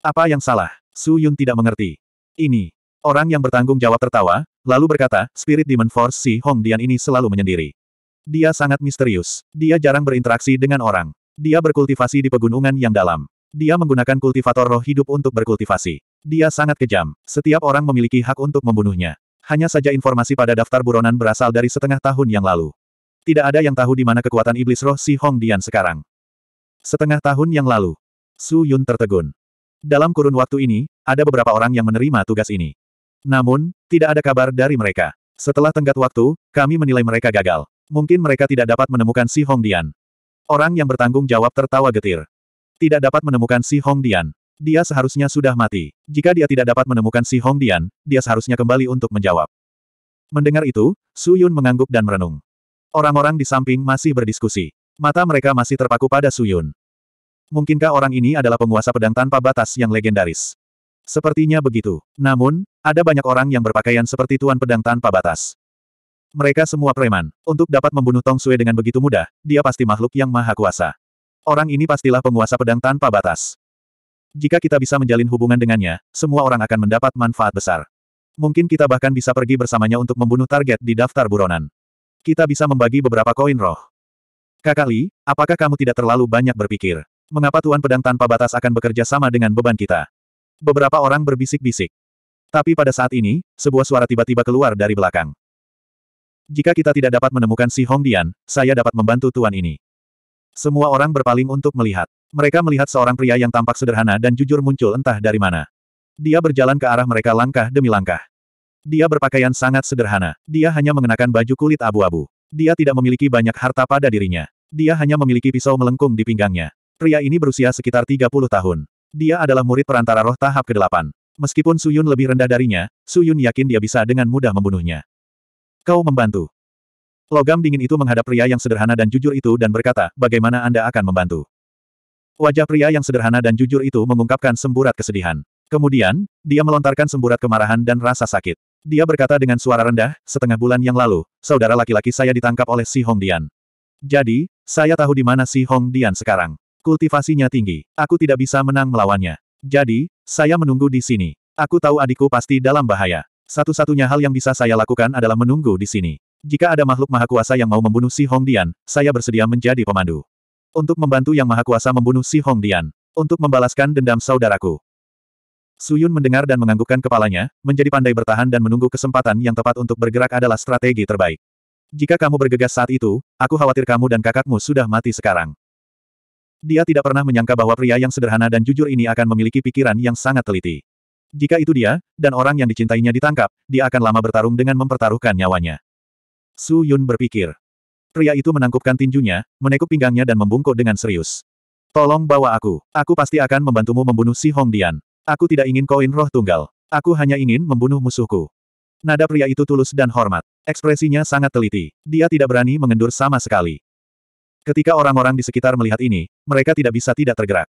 Apa yang salah? Su Yun tidak mengerti. Ini. Orang yang bertanggung jawab tertawa, lalu berkata, Spirit Demon Force si Hong Dian ini selalu menyendiri. Dia sangat misterius. Dia jarang berinteraksi dengan orang. Dia berkultivasi di pegunungan yang dalam. Dia menggunakan kultivator roh hidup untuk berkultivasi. Dia sangat kejam. Setiap orang memiliki hak untuk membunuhnya. Hanya saja informasi pada daftar buronan berasal dari setengah tahun yang lalu. Tidak ada yang tahu di mana kekuatan iblis roh si Hong Dian sekarang. Setengah tahun yang lalu, Su Yun tertegun. Dalam kurun waktu ini, ada beberapa orang yang menerima tugas ini. Namun, tidak ada kabar dari mereka. Setelah tenggat waktu, kami menilai mereka gagal. Mungkin mereka tidak dapat menemukan si Hong Dian. Orang yang bertanggung jawab tertawa getir. Tidak dapat menemukan si Hong Dian. Dia seharusnya sudah mati. Jika dia tidak dapat menemukan si Hong Dian, dia seharusnya kembali untuk menjawab. Mendengar itu, Su Yun mengangguk dan merenung. Orang-orang di samping masih berdiskusi. Mata mereka masih terpaku pada Suyun. Mungkinkah orang ini adalah penguasa pedang tanpa batas yang legendaris? Sepertinya begitu. Namun, ada banyak orang yang berpakaian seperti Tuan Pedang tanpa batas. Mereka semua preman. Untuk dapat membunuh Tong Sue dengan begitu mudah, dia pasti makhluk yang maha kuasa. Orang ini pastilah penguasa pedang tanpa batas. Jika kita bisa menjalin hubungan dengannya, semua orang akan mendapat manfaat besar. Mungkin kita bahkan bisa pergi bersamanya untuk membunuh target di daftar buronan. Kita bisa membagi beberapa koin roh. Kakak Li, apakah kamu tidak terlalu banyak berpikir? Mengapa Tuan Pedang tanpa batas akan bekerja sama dengan beban kita? Beberapa orang berbisik-bisik. Tapi pada saat ini, sebuah suara tiba-tiba keluar dari belakang. Jika kita tidak dapat menemukan si Hong Dian, saya dapat membantu Tuan ini. Semua orang berpaling untuk melihat. Mereka melihat seorang pria yang tampak sederhana dan jujur muncul entah dari mana. Dia berjalan ke arah mereka langkah demi langkah. Dia berpakaian sangat sederhana. Dia hanya mengenakan baju kulit abu-abu. Dia tidak memiliki banyak harta pada dirinya. Dia hanya memiliki pisau melengkung di pinggangnya. Pria ini berusia sekitar 30 tahun. Dia adalah murid perantara roh tahap ke-8. Meskipun Suyun lebih rendah darinya, Suyun yakin dia bisa dengan mudah membunuhnya. Kau membantu. Logam dingin itu menghadap pria yang sederhana dan jujur itu dan berkata, bagaimana Anda akan membantu? Wajah pria yang sederhana dan jujur itu mengungkapkan semburat kesedihan. Kemudian, dia melontarkan semburat kemarahan dan rasa sakit. Dia berkata dengan suara rendah, setengah bulan yang lalu, saudara laki-laki saya ditangkap oleh Si Hong Dian. Jadi, saya tahu di mana Si Hong Dian sekarang. Kultivasinya tinggi. Aku tidak bisa menang melawannya. Jadi, saya menunggu di sini. Aku tahu adikku pasti dalam bahaya. Satu-satunya hal yang bisa saya lakukan adalah menunggu di sini. Jika ada makhluk maha kuasa yang mau membunuh Si Hong Dian, saya bersedia menjadi pemandu. Untuk membantu yang maha kuasa membunuh Si Hong Dian. Untuk membalaskan dendam saudaraku. Suyun mendengar dan menganggukkan kepalanya, menjadi pandai bertahan dan menunggu kesempatan yang tepat untuk bergerak adalah strategi terbaik. Jika kamu bergegas saat itu, aku khawatir kamu dan kakakmu sudah mati sekarang. Dia tidak pernah menyangka bahwa pria yang sederhana dan jujur ini akan memiliki pikiran yang sangat teliti. Jika itu dia, dan orang yang dicintainya ditangkap, dia akan lama bertarung dengan mempertaruhkan nyawanya. Su Yun berpikir. Pria itu menangkupkan tinjunya, menekuk pinggangnya dan membungkuk dengan serius. Tolong bawa aku. Aku pasti akan membantumu membunuh si Hong Dian. Aku tidak ingin koin roh tunggal. Aku hanya ingin membunuh musuhku. Nada pria itu tulus dan hormat. Ekspresinya sangat teliti. Dia tidak berani mengendur sama sekali. Ketika orang-orang di sekitar melihat ini, mereka tidak bisa tidak tergerak.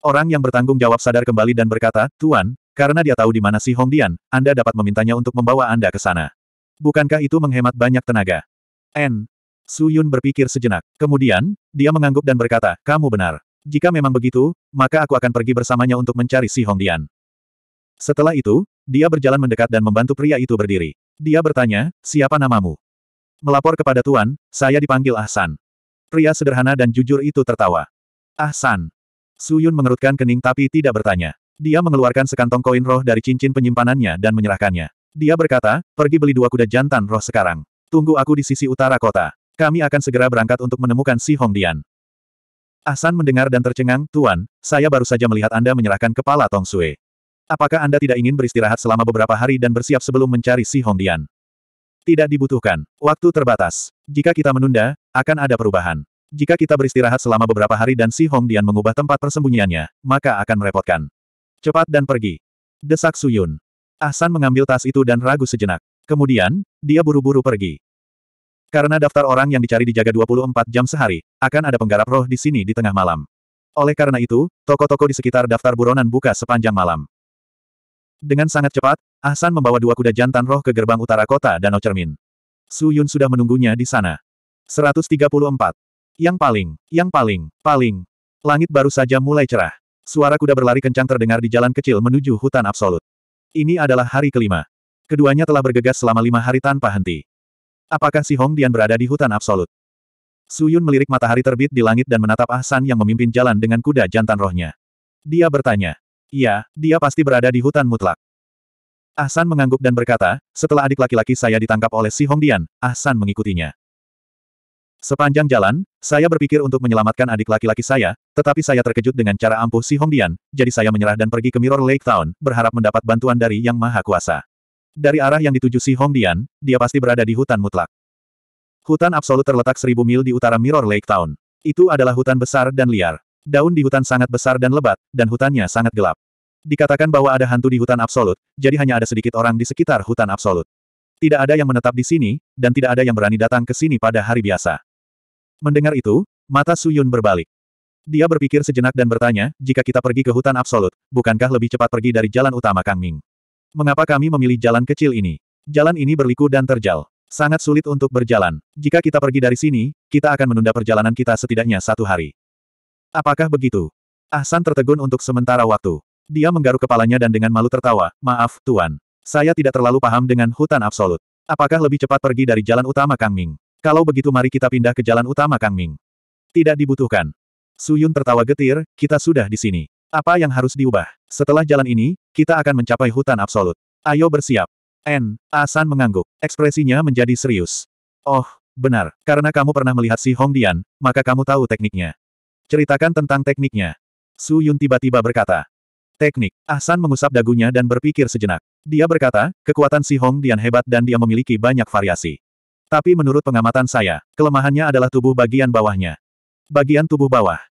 Orang yang bertanggung jawab sadar kembali dan berkata, Tuan, karena dia tahu di mana si Hong Dian, Anda dapat memintanya untuk membawa Anda ke sana. Bukankah itu menghemat banyak tenaga? N. Yun berpikir sejenak. Kemudian, dia mengangguk dan berkata, Kamu benar. Jika memang begitu, maka aku akan pergi bersamanya untuk mencari si Hongdian. Setelah itu, dia berjalan mendekat dan membantu pria itu berdiri. Dia bertanya, siapa namamu? Melapor kepada Tuan, saya dipanggil Ahsan. Pria sederhana dan jujur itu tertawa. Ahsan. Suyun mengerutkan kening tapi tidak bertanya. Dia mengeluarkan sekantong koin roh dari cincin penyimpanannya dan menyerahkannya. Dia berkata, pergi beli dua kuda jantan roh sekarang. Tunggu aku di sisi utara kota. Kami akan segera berangkat untuk menemukan si Hongdian. Ahsan mendengar dan tercengang, Tuan, saya baru saja melihat Anda menyerahkan kepala Tong Sui. Apakah Anda tidak ingin beristirahat selama beberapa hari dan bersiap sebelum mencari si Hong Dian? Tidak dibutuhkan. Waktu terbatas. Jika kita menunda, akan ada perubahan. Jika kita beristirahat selama beberapa hari dan si Hong Dian mengubah tempat persembunyiannya, maka akan merepotkan. Cepat dan pergi. Desak Suyun. Ahsan mengambil tas itu dan ragu sejenak. Kemudian, dia buru-buru pergi. Karena daftar orang yang dicari dijaga 24 jam sehari, akan ada penggarap roh di sini di tengah malam. Oleh karena itu, toko-toko di sekitar daftar buronan buka sepanjang malam. Dengan sangat cepat, Ahsan membawa dua kuda jantan roh ke gerbang utara kota Danau Cermin. Su Yun sudah menunggunya di sana. 134. Yang paling, yang paling, paling. Langit baru saja mulai cerah. Suara kuda berlari kencang terdengar di jalan kecil menuju hutan absolut. Ini adalah hari kelima. Keduanya telah bergegas selama lima hari tanpa henti. Apakah si Hong Dian berada di hutan absolut? Su Yun melirik matahari terbit di langit dan menatap Ah San yang memimpin jalan dengan kuda jantan rohnya. Dia bertanya. Iya, dia pasti berada di hutan mutlak. Ahsan mengangguk dan berkata, setelah adik laki-laki saya ditangkap oleh si Hong Dian, Ahsan mengikutinya. Sepanjang jalan, saya berpikir untuk menyelamatkan adik laki-laki saya, tetapi saya terkejut dengan cara ampuh si Hongdian, jadi saya menyerah dan pergi ke Mirror Lake Town, berharap mendapat bantuan dari Yang Maha Kuasa. Dari arah yang dituju si Hong Dian, dia pasti berada di hutan mutlak. Hutan absolut terletak seribu mil di utara Mirror Lake Town. Itu adalah hutan besar dan liar. Daun di hutan sangat besar dan lebat, dan hutannya sangat gelap. Dikatakan bahwa ada hantu di hutan absolut, jadi hanya ada sedikit orang di sekitar hutan absolut. Tidak ada yang menetap di sini, dan tidak ada yang berani datang ke sini pada hari biasa. Mendengar itu, mata Suyun berbalik. Dia berpikir sejenak dan bertanya, jika kita pergi ke hutan absolut, bukankah lebih cepat pergi dari jalan utama Kang Ming? Mengapa kami memilih jalan kecil ini? Jalan ini berliku dan terjal. Sangat sulit untuk berjalan. Jika kita pergi dari sini, kita akan menunda perjalanan kita setidaknya satu hari. Apakah begitu? Ahsan tertegun untuk sementara waktu. Dia menggaruk kepalanya dan dengan malu tertawa, maaf, Tuan. Saya tidak terlalu paham dengan hutan absolut. Apakah lebih cepat pergi dari jalan utama Kang Ming? Kalau begitu mari kita pindah ke jalan utama Kang Ming. Tidak dibutuhkan. Suyun tertawa getir, kita sudah di sini. Apa yang harus diubah? Setelah jalan ini, kita akan mencapai hutan absolut. Ayo bersiap. N. Asan mengangguk. Ekspresinya menjadi serius. Oh, benar. Karena kamu pernah melihat si Hong Dian, maka kamu tahu tekniknya. Ceritakan tentang tekniknya. Su Yun tiba-tiba berkata. Teknik. Ahsan mengusap dagunya dan berpikir sejenak. Dia berkata, kekuatan si Hong Dian hebat dan dia memiliki banyak variasi. Tapi menurut pengamatan saya, kelemahannya adalah tubuh bagian bawahnya. Bagian tubuh bawah.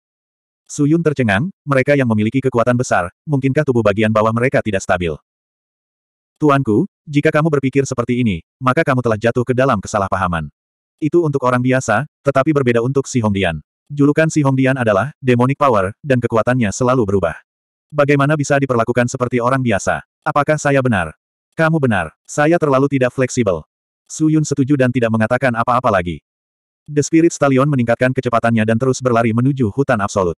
Suyun tercengang, mereka yang memiliki kekuatan besar, mungkinkah tubuh bagian bawah mereka tidak stabil? Tuanku, jika kamu berpikir seperti ini, maka kamu telah jatuh ke dalam kesalahpahaman. Itu untuk orang biasa, tetapi berbeda untuk si Hongdian. Julukan si Hongdian adalah demonic power, dan kekuatannya selalu berubah. Bagaimana bisa diperlakukan seperti orang biasa? Apakah saya benar? Kamu benar, saya terlalu tidak fleksibel. Suyun setuju dan tidak mengatakan apa-apa lagi. The Spirit Stallion meningkatkan kecepatannya dan terus berlari menuju hutan absolut.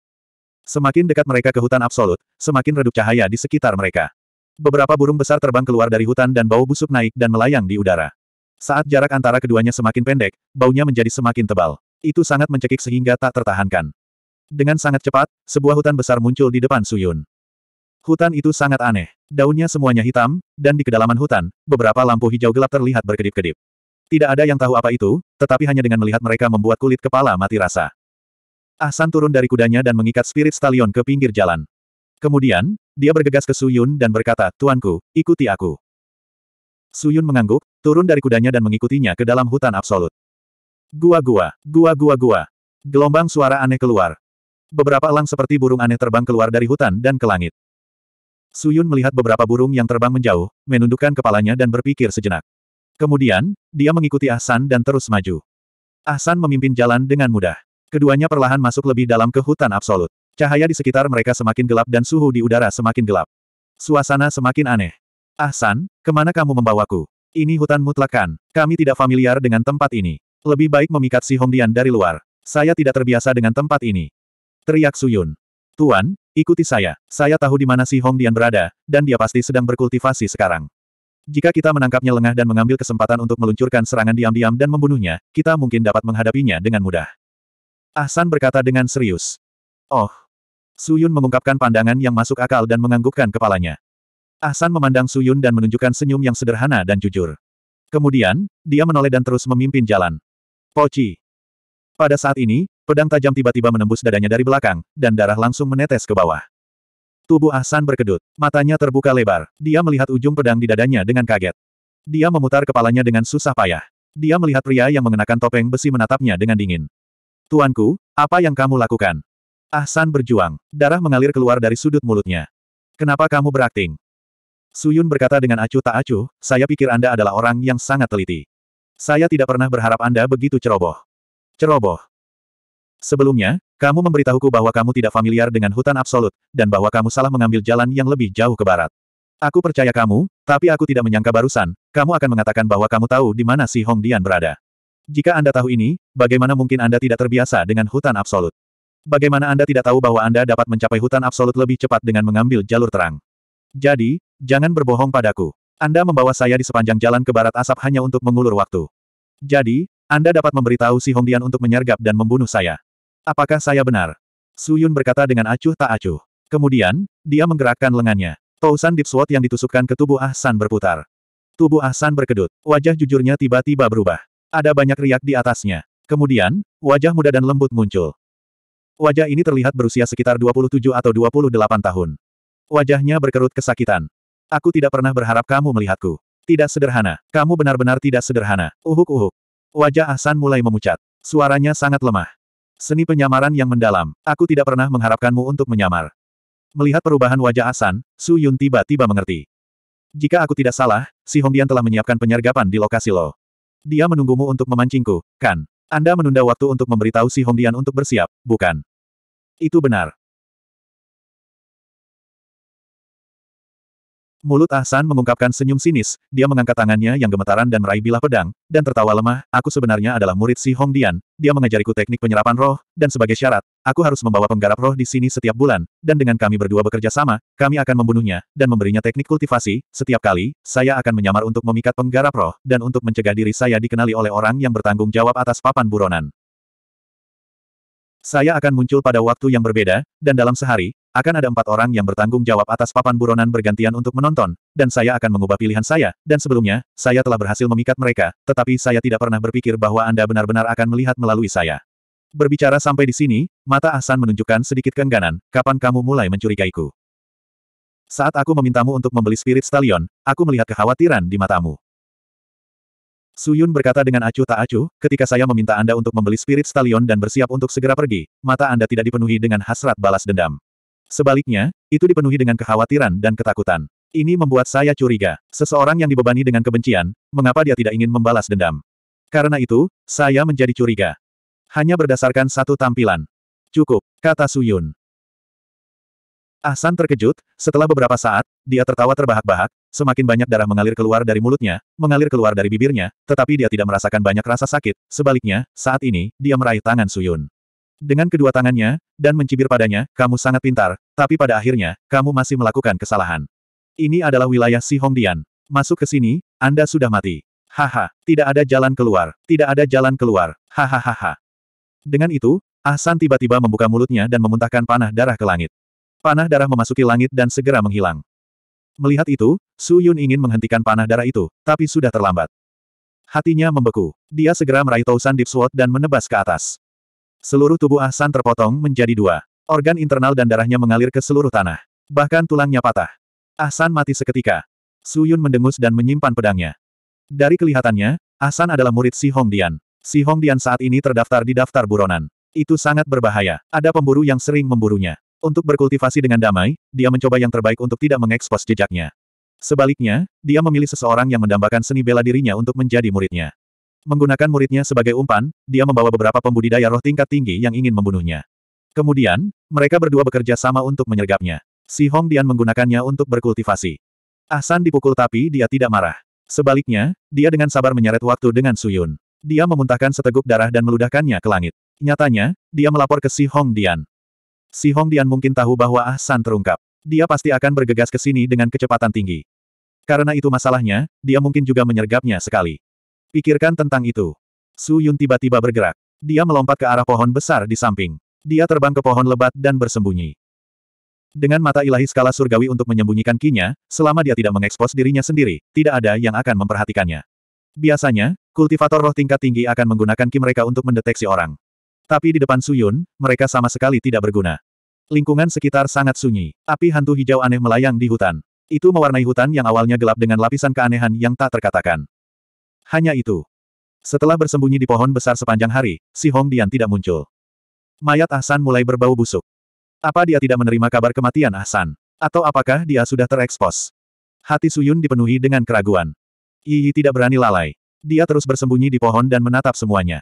Semakin dekat mereka ke hutan absolut, semakin redup cahaya di sekitar mereka. Beberapa burung besar terbang keluar dari hutan dan bau busuk naik dan melayang di udara. Saat jarak antara keduanya semakin pendek, baunya menjadi semakin tebal. Itu sangat mencekik sehingga tak tertahankan. Dengan sangat cepat, sebuah hutan besar muncul di depan Suyun. Hutan itu sangat aneh. Daunnya semuanya hitam, dan di kedalaman hutan, beberapa lampu hijau gelap terlihat berkedip-kedip. Tidak ada yang tahu apa itu, tetapi hanya dengan melihat mereka membuat kulit kepala mati rasa. Ahsan turun dari kudanya dan mengikat spirit stallion ke pinggir jalan. Kemudian, dia bergegas ke Suyun dan berkata, Tuanku, ikuti aku. Suyun mengangguk, turun dari kudanya dan mengikutinya ke dalam hutan absolut. Gua-gua, gua-gua-gua. Gelombang suara aneh keluar. Beberapa elang seperti burung aneh terbang keluar dari hutan dan ke langit. Suyun melihat beberapa burung yang terbang menjauh, menundukkan kepalanya dan berpikir sejenak. Kemudian, dia mengikuti Ahsan dan terus maju. Ahsan memimpin jalan dengan mudah. Keduanya perlahan masuk lebih dalam ke hutan absolut. Cahaya di sekitar mereka semakin gelap dan suhu di udara semakin gelap. Suasana semakin aneh. Ahsan, kemana kamu membawaku? Ini hutan mutlakan. Kami tidak familiar dengan tempat ini. Lebih baik memikat si Hongdian dari luar. Saya tidak terbiasa dengan tempat ini. Teriak Suyun. Tuan, ikuti saya. Saya tahu di mana si Hongdian berada, dan dia pasti sedang berkultivasi sekarang. Jika kita menangkapnya lengah dan mengambil kesempatan untuk meluncurkan serangan diam-diam dan membunuhnya, kita mungkin dapat menghadapinya dengan mudah. Ahsan berkata dengan serius. Oh. Suyun mengungkapkan pandangan yang masuk akal dan menganggukkan kepalanya. Ahsan memandang Suyun dan menunjukkan senyum yang sederhana dan jujur. Kemudian, dia menoleh dan terus memimpin jalan. Poci. Pada saat ini, pedang tajam tiba-tiba menembus dadanya dari belakang, dan darah langsung menetes ke bawah. Tubuh Ahsan berkedut, matanya terbuka lebar, dia melihat ujung pedang di dadanya dengan kaget. Dia memutar kepalanya dengan susah payah. Dia melihat pria yang mengenakan topeng besi menatapnya dengan dingin. Tuanku, apa yang kamu lakukan? Ahsan berjuang. Darah mengalir keluar dari sudut mulutnya. Kenapa kamu berakting? Suyun berkata dengan acuh tak acuh, saya pikir Anda adalah orang yang sangat teliti. Saya tidak pernah berharap Anda begitu ceroboh. Ceroboh. Sebelumnya, kamu memberitahuku bahwa kamu tidak familiar dengan hutan absolut, dan bahwa kamu salah mengambil jalan yang lebih jauh ke barat. Aku percaya kamu, tapi aku tidak menyangka barusan, kamu akan mengatakan bahwa kamu tahu di mana si Hong Dian berada. Jika Anda tahu ini, bagaimana mungkin Anda tidak terbiasa dengan hutan absolut? Bagaimana Anda tidak tahu bahwa Anda dapat mencapai hutan absolut lebih cepat dengan mengambil jalur terang? Jadi, jangan berbohong padaku. Anda membawa saya di sepanjang jalan ke barat asap hanya untuk mengulur waktu. Jadi, Anda dapat memberitahu si Hongdian untuk menyergap dan membunuh saya. Apakah saya benar? Su Yun berkata dengan acuh tak acuh. Kemudian, dia menggerakkan lengannya. Tousan Deep Sword yang ditusukkan ke tubuh Ahsan berputar. Tubuh Ahsan berkedut, wajah jujurnya tiba-tiba berubah. Ada banyak riak di atasnya. Kemudian, wajah muda dan lembut muncul. Wajah ini terlihat berusia sekitar 27 atau 28 tahun. Wajahnya berkerut kesakitan. Aku tidak pernah berharap kamu melihatku. Tidak sederhana. Kamu benar-benar tidak sederhana. Uhuk-uhuk. Wajah Ahsan mulai memucat. Suaranya sangat lemah. Seni penyamaran yang mendalam. Aku tidak pernah mengharapkanmu untuk menyamar. Melihat perubahan wajah Ahsan, Su Yun tiba-tiba mengerti. Jika aku tidak salah, si Hongdian telah menyiapkan penyergapan di lokasi Lo. Dia menunggumu untuk memancingku, kan? Anda menunda waktu untuk memberitahu si Hongdian untuk bersiap, bukan? Itu benar. Mulut Ahsan mengungkapkan senyum sinis, dia mengangkat tangannya yang gemetaran dan meraih bilah pedang, dan tertawa lemah, aku sebenarnya adalah murid Si Hong Dian, dia mengajariku teknik penyerapan roh, dan sebagai syarat, aku harus membawa penggarap roh di sini setiap bulan, dan dengan kami berdua bekerja sama, kami akan membunuhnya, dan memberinya teknik kultivasi, setiap kali, saya akan menyamar untuk memikat penggarap roh, dan untuk mencegah diri saya dikenali oleh orang yang bertanggung jawab atas papan buronan. Saya akan muncul pada waktu yang berbeda, dan dalam sehari, akan ada empat orang yang bertanggung jawab atas papan buronan bergantian untuk menonton, dan saya akan mengubah pilihan saya, dan sebelumnya, saya telah berhasil memikat mereka, tetapi saya tidak pernah berpikir bahwa Anda benar-benar akan melihat melalui saya. Berbicara sampai di sini, mata Ahsan menunjukkan sedikit keengganan, kapan kamu mulai mencurigaiku? Saat aku memintamu untuk membeli spirit stallion, aku melihat kekhawatiran di matamu. Suyun berkata dengan acuh tak acuh, ketika saya meminta Anda untuk membeli spirit stallion dan bersiap untuk segera pergi, mata Anda tidak dipenuhi dengan hasrat balas dendam. Sebaliknya, itu dipenuhi dengan kekhawatiran dan ketakutan. Ini membuat saya curiga. Seseorang yang dibebani dengan kebencian, mengapa dia tidak ingin membalas dendam? Karena itu, saya menjadi curiga. Hanya berdasarkan satu tampilan. Cukup, kata Suyun. Ahsan terkejut, setelah beberapa saat, dia tertawa terbahak-bahak, semakin banyak darah mengalir keluar dari mulutnya, mengalir keluar dari bibirnya, tetapi dia tidak merasakan banyak rasa sakit, sebaliknya, saat ini, dia meraih tangan Suyun. Dengan kedua tangannya, dan mencibir padanya, kamu sangat pintar, tapi pada akhirnya, kamu masih melakukan kesalahan. Ini adalah wilayah Si Hongdian. Masuk ke sini, Anda sudah mati. Haha, tidak ada jalan keluar, tidak ada jalan keluar, hahaha. Dengan itu, Ahsan tiba-tiba membuka mulutnya dan memuntahkan panah darah ke langit. Panah darah memasuki langit dan segera menghilang. Melihat itu, Su Yun ingin menghentikan panah darah itu, tapi sudah terlambat. Hatinya membeku. Dia segera meraih Tausan Deep Sword dan menebas ke atas. Seluruh tubuh Ahsan terpotong menjadi dua. Organ internal dan darahnya mengalir ke seluruh tanah. Bahkan tulangnya patah. Ahsan mati seketika. Su Yun mendengus dan menyimpan pedangnya. Dari kelihatannya, Ahsan adalah murid Si Hong Dian. Si Hong Dian saat ini terdaftar di daftar buronan. Itu sangat berbahaya. Ada pemburu yang sering memburunya. Untuk berkultivasi dengan damai, dia mencoba yang terbaik untuk tidak mengekspos jejaknya. Sebaliknya, dia memilih seseorang yang mendambakan seni bela dirinya untuk menjadi muridnya. Menggunakan muridnya sebagai umpan, dia membawa beberapa pembudidaya roh tingkat tinggi yang ingin membunuhnya. Kemudian, mereka berdua bekerja sama untuk menyergapnya. Si Hong Dian menggunakannya untuk berkultivasi. Ahsan dipukul tapi dia tidak marah. Sebaliknya, dia dengan sabar menyeret waktu dengan Suyun. Dia memuntahkan seteguk darah dan meludahkannya ke langit. Nyatanya, dia melapor ke Si Hong Dian. Si Hong Dian mungkin tahu bahwa Ahsan terungkap. Dia pasti akan bergegas ke sini dengan kecepatan tinggi. Karena itu masalahnya, dia mungkin juga menyergapnya sekali. Pikirkan tentang itu. Su Yun tiba-tiba bergerak. Dia melompat ke arah pohon besar di samping. Dia terbang ke pohon lebat dan bersembunyi. Dengan mata ilahi skala surgawi untuk menyembunyikan kinya, selama dia tidak mengekspos dirinya sendiri, tidak ada yang akan memperhatikannya. Biasanya, kultivator roh tingkat tinggi akan menggunakan ki mereka untuk mendeteksi orang. Tapi di depan Suyun, mereka sama sekali tidak berguna. Lingkungan sekitar sangat sunyi. Api hantu hijau aneh melayang di hutan. Itu mewarnai hutan yang awalnya gelap dengan lapisan keanehan yang tak terkatakan. Hanya itu. Setelah bersembunyi di pohon besar sepanjang hari, si Hong Dian tidak muncul. Mayat Ahsan mulai berbau busuk. Apa dia tidak menerima kabar kematian Ahsan? Atau apakah dia sudah terekspos? Hati Suyun dipenuhi dengan keraguan. Iyi tidak berani lalai. Dia terus bersembunyi di pohon dan menatap semuanya.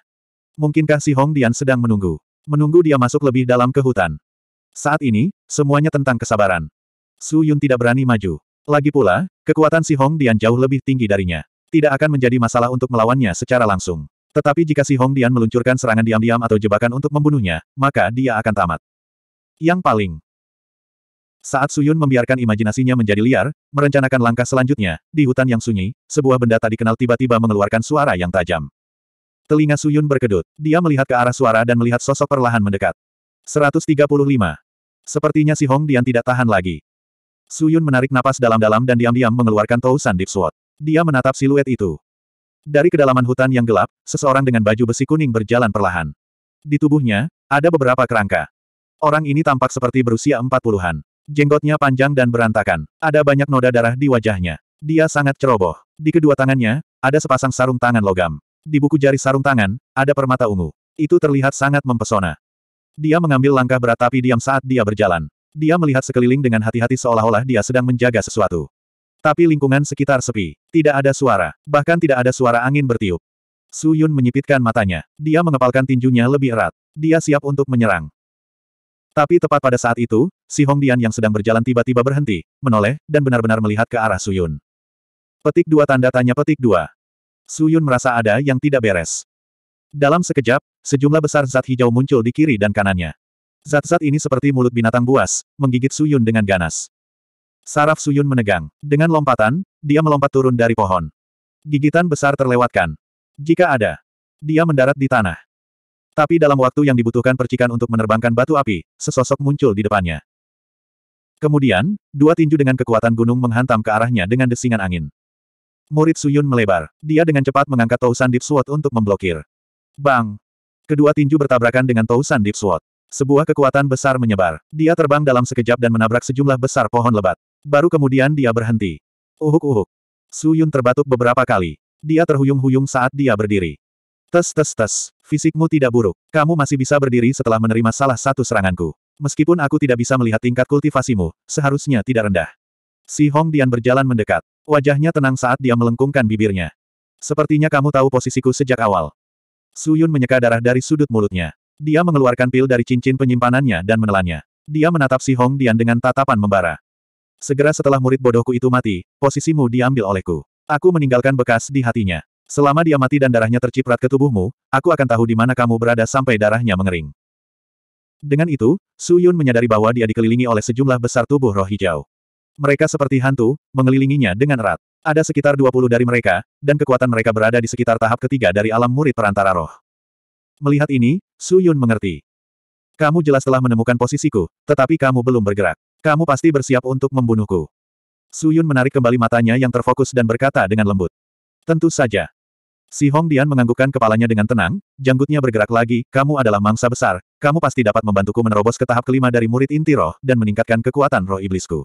Mungkinkah si Hong Dian sedang menunggu? Menunggu dia masuk lebih dalam ke hutan. Saat ini, semuanya tentang kesabaran. Su Yun tidak berani maju. Lagi pula, kekuatan si Hong Dian jauh lebih tinggi darinya. Tidak akan menjadi masalah untuk melawannya secara langsung. Tetapi jika si Hong Dian meluncurkan serangan diam-diam atau jebakan untuk membunuhnya, maka dia akan tamat. Yang paling saat Suyun membiarkan imajinasinya menjadi liar, merencanakan langkah selanjutnya, di hutan yang sunyi, sebuah benda tak dikenal tiba-tiba mengeluarkan suara yang tajam. Telinga Suyun berkedut. Dia melihat ke arah suara dan melihat sosok perlahan mendekat. 135. Sepertinya si Hong Dian tidak tahan lagi. Suyun menarik napas dalam-dalam dan diam-diam mengeluarkan tousan Deep Sword. Dia menatap siluet itu. Dari kedalaman hutan yang gelap, seseorang dengan baju besi kuning berjalan perlahan. Di tubuhnya, ada beberapa kerangka. Orang ini tampak seperti berusia empat puluhan. Jenggotnya panjang dan berantakan. Ada banyak noda darah di wajahnya. Dia sangat ceroboh. Di kedua tangannya, ada sepasang sarung tangan logam. Di buku jari sarung tangan, ada permata ungu. Itu terlihat sangat mempesona. Dia mengambil langkah berat tapi diam saat dia berjalan. Dia melihat sekeliling dengan hati-hati seolah-olah dia sedang menjaga sesuatu. Tapi lingkungan sekitar sepi. Tidak ada suara. Bahkan tidak ada suara angin bertiup. Su Yun menyipitkan matanya. Dia mengepalkan tinjunya lebih erat. Dia siap untuk menyerang. Tapi tepat pada saat itu, si Hong Dian yang sedang berjalan tiba-tiba berhenti, menoleh, dan benar-benar melihat ke arah Su Yun. Petik dua tanda tanya petik dua. Su Yun merasa ada yang tidak beres. Dalam sekejap, sejumlah besar zat hijau muncul di kiri dan kanannya. Zat-zat ini seperti mulut binatang buas, menggigit Su Yun dengan ganas. Saraf Suyun menegang. Dengan lompatan, dia melompat turun dari pohon. Gigitan besar terlewatkan. Jika ada, dia mendarat di tanah. Tapi dalam waktu yang dibutuhkan percikan untuk menerbangkan batu api, sesosok muncul di depannya. Kemudian, dua tinju dengan kekuatan gunung menghantam ke arahnya dengan desingan angin. Murid Suyun melebar. Dia dengan cepat mengangkat Tousan Deep Sword untuk memblokir. Bang! Kedua tinju bertabrakan dengan Tousan Deep Sword. Sebuah kekuatan besar menyebar. Dia terbang dalam sekejap dan menabrak sejumlah besar pohon lebat. Baru kemudian dia berhenti. Uhuk-uhuk. Su Yun terbatuk beberapa kali. Dia terhuyung-huyung saat dia berdiri. Tes tes tes, fisikmu tidak buruk. Kamu masih bisa berdiri setelah menerima salah satu seranganku. Meskipun aku tidak bisa melihat tingkat kultivasimu, seharusnya tidak rendah. Si Hong Dian berjalan mendekat. Wajahnya tenang saat dia melengkungkan bibirnya. Sepertinya kamu tahu posisiku sejak awal. Su Yun menyeka darah dari sudut mulutnya. Dia mengeluarkan pil dari cincin penyimpanannya dan menelannya. Dia menatap si Hong Dian dengan tatapan membara. Segera setelah murid bodohku itu mati, posisimu diambil olehku. Aku meninggalkan bekas di hatinya. Selama dia mati dan darahnya terciprat ke tubuhmu, aku akan tahu di mana kamu berada sampai darahnya mengering. Dengan itu, Su Yun menyadari bahwa dia dikelilingi oleh sejumlah besar tubuh roh hijau. Mereka seperti hantu, mengelilinginya dengan erat. Ada sekitar 20 dari mereka, dan kekuatan mereka berada di sekitar tahap ketiga dari alam murid perantara roh. Melihat ini, Su Yun mengerti. Kamu jelas telah menemukan posisiku, tetapi kamu belum bergerak. Kamu pasti bersiap untuk membunuhku. Suyun menarik kembali matanya yang terfokus dan berkata dengan lembut. Tentu saja. Si Hong Dian menganggukkan kepalanya dengan tenang, janggutnya bergerak lagi, kamu adalah mangsa besar, kamu pasti dapat membantuku menerobos ke tahap kelima dari murid inti roh, dan meningkatkan kekuatan roh iblisku.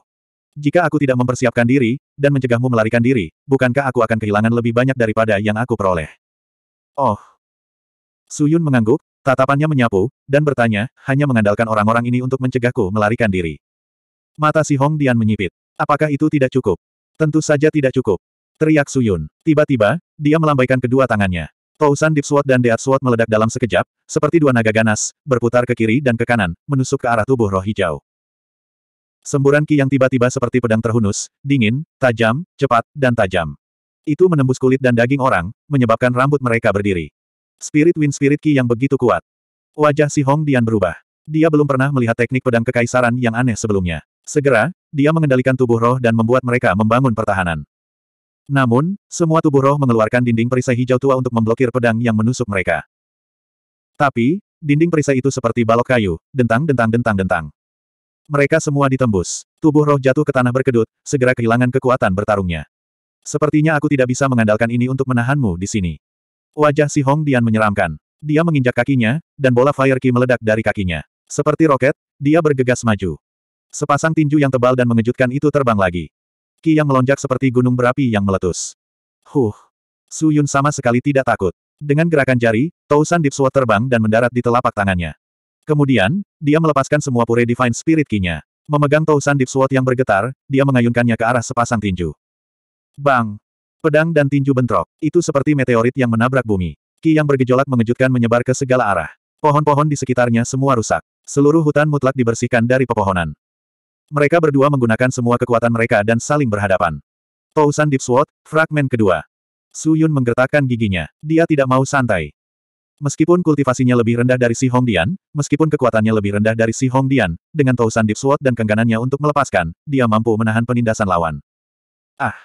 Jika aku tidak mempersiapkan diri, dan mencegahmu melarikan diri, bukankah aku akan kehilangan lebih banyak daripada yang aku peroleh? Oh. Suyun mengangguk, tatapannya menyapu, dan bertanya, hanya mengandalkan orang-orang ini untuk mencegahku melarikan diri. Mata si Hong Dian menyipit. Apakah itu tidak cukup? Tentu saja tidak cukup. Teriak Suyun. Tiba-tiba, dia melambaikan kedua tangannya. Tousan Deep Sword dan Deat Sword meledak dalam sekejap, seperti dua naga ganas, berputar ke kiri dan ke kanan, menusuk ke arah tubuh roh hijau. Semburan ki yang tiba-tiba seperti pedang terhunus, dingin, tajam, cepat, dan tajam. Itu menembus kulit dan daging orang, menyebabkan rambut mereka berdiri. Spirit Wind Spirit Ki yang begitu kuat. Wajah si Hong Dian berubah. Dia belum pernah melihat teknik pedang kekaisaran yang aneh sebelumnya. Segera, dia mengendalikan tubuh roh dan membuat mereka membangun pertahanan. Namun, semua tubuh roh mengeluarkan dinding perisai hijau tua untuk memblokir pedang yang menusuk mereka. Tapi, dinding perisai itu seperti balok kayu, dentang-dentang-dentang-dentang. Mereka semua ditembus. Tubuh roh jatuh ke tanah berkedut, segera kehilangan kekuatan bertarungnya. Sepertinya aku tidak bisa mengandalkan ini untuk menahanmu di sini. Wajah si Hong Dian menyeramkan. Dia menginjak kakinya, dan bola fire ki meledak dari kakinya. Seperti roket, dia bergegas maju. Sepasang tinju yang tebal dan mengejutkan itu terbang lagi. Ki yang melonjak seperti gunung berapi yang meletus. Huh. Su Yun sama sekali tidak takut. Dengan gerakan jari, Tousan Deep Sword terbang dan mendarat di telapak tangannya. Kemudian, dia melepaskan semua pure Divine Spirit Ki-nya. Memegang Tousan Deep Sword yang bergetar, dia mengayunkannya ke arah sepasang tinju. Bang! Pedang dan tinju bentrok. Itu seperti meteorit yang menabrak bumi. Ki yang bergejolak mengejutkan menyebar ke segala arah. Pohon-pohon di sekitarnya semua rusak. Seluruh hutan mutlak dibersihkan dari pepohonan. Mereka berdua menggunakan semua kekuatan mereka dan saling berhadapan. Tousan Deep Sword, fragmen kedua. Su Yun menggertakkan giginya. Dia tidak mau santai. Meskipun kultivasinya lebih rendah dari Si Hong Dian, meskipun kekuatannya lebih rendah dari Si Hong Dian, dengan Tousan Deep Sword dan kengganannya untuk melepaskan, dia mampu menahan penindasan lawan. Ah!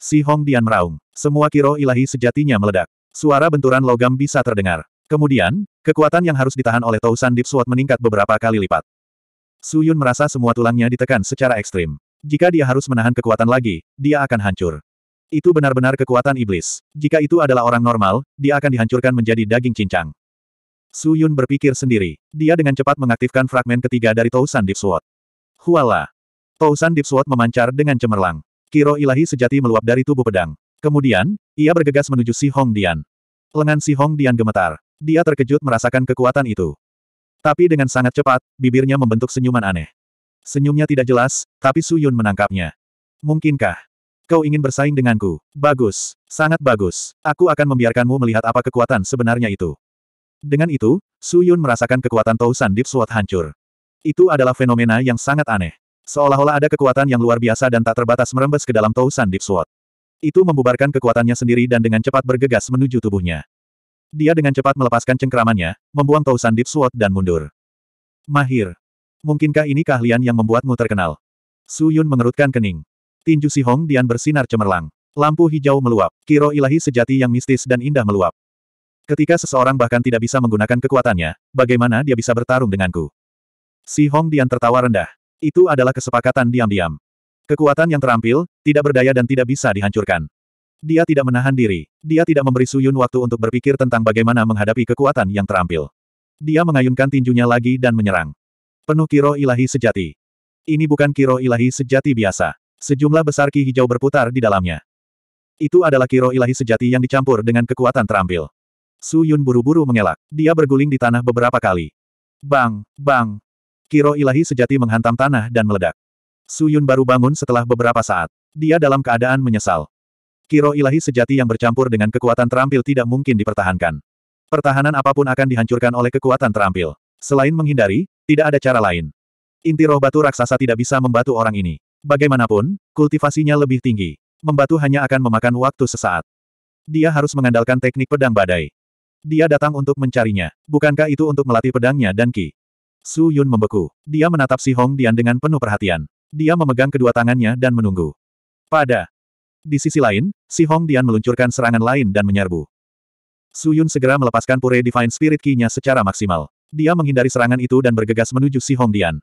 Si Hong Dian meraung. Semua kiro ilahi sejatinya meledak. Suara benturan logam bisa terdengar. Kemudian, kekuatan yang harus ditahan oleh Tausan Deep Sword meningkat beberapa kali lipat. Su Yun merasa semua tulangnya ditekan secara ekstrim. Jika dia harus menahan kekuatan lagi, dia akan hancur. Itu benar-benar kekuatan iblis. Jika itu adalah orang normal, dia akan dihancurkan menjadi daging cincang. Su Yun berpikir sendiri. Dia dengan cepat mengaktifkan fragmen ketiga dari Tousan Deep Sword. Huala. Tousan Deep Sword memancar dengan cemerlang. Kiro ilahi sejati meluap dari tubuh pedang. Kemudian, ia bergegas menuju Si Hong Dian. Lengan Si Hong Dian gemetar. Dia terkejut merasakan kekuatan itu. Tapi dengan sangat cepat, bibirnya membentuk senyuman aneh. Senyumnya tidak jelas, tapi Su Yun menangkapnya. Mungkinkah? Kau ingin bersaing denganku? Bagus. Sangat bagus. Aku akan membiarkanmu melihat apa kekuatan sebenarnya itu. Dengan itu, Su Yun merasakan kekuatan Tousan Deep Sword hancur. Itu adalah fenomena yang sangat aneh. Seolah-olah ada kekuatan yang luar biasa dan tak terbatas merembes ke dalam Tousan Deep Sword. Itu membubarkan kekuatannya sendiri dan dengan cepat bergegas menuju tubuhnya. Dia dengan cepat melepaskan cengkeramannya, membuang tausan Sandip Sword dan mundur. Mahir. Mungkinkah ini keahlian yang membuatmu terkenal? Su Yun mengerutkan kening. Tinju Si Hong Dian bersinar cemerlang. Lampu hijau meluap, kiro ilahi sejati yang mistis dan indah meluap. Ketika seseorang bahkan tidak bisa menggunakan kekuatannya, bagaimana dia bisa bertarung denganku? Si Hong Dian tertawa rendah. Itu adalah kesepakatan diam-diam. Kekuatan yang terampil, tidak berdaya dan tidak bisa dihancurkan. Dia tidak menahan diri. Dia tidak memberi Suyun waktu untuk berpikir tentang bagaimana menghadapi kekuatan yang terampil. Dia mengayunkan tinjunya lagi dan menyerang. Penuh kiro ilahi sejati. Ini bukan kiro ilahi sejati biasa. Sejumlah besar ki hijau berputar di dalamnya. Itu adalah kiro ilahi sejati yang dicampur dengan kekuatan terampil. Su Yun buru-buru mengelak. Dia berguling di tanah beberapa kali. Bang, bang. Kiro ilahi sejati menghantam tanah dan meledak. Su Yun baru bangun setelah beberapa saat. Dia dalam keadaan menyesal. Kiro ilahi sejati yang bercampur dengan kekuatan terampil tidak mungkin dipertahankan. Pertahanan apapun akan dihancurkan oleh kekuatan terampil. Selain menghindari, tidak ada cara lain. Inti roh batu raksasa tidak bisa membatu orang ini. Bagaimanapun, kultivasinya lebih tinggi. Membatu hanya akan memakan waktu sesaat. Dia harus mengandalkan teknik pedang badai. Dia datang untuk mencarinya. Bukankah itu untuk melatih pedangnya dan Ki? Su Yun membeku. Dia menatap si Hong Dian dengan penuh perhatian. Dia memegang kedua tangannya dan menunggu. Pada di sisi lain, si Hong Dian meluncurkan serangan lain dan menyerbu. Su Yun segera melepaskan pure Divine Spirit key nya secara maksimal. Dia menghindari serangan itu dan bergegas menuju si Hong Dian.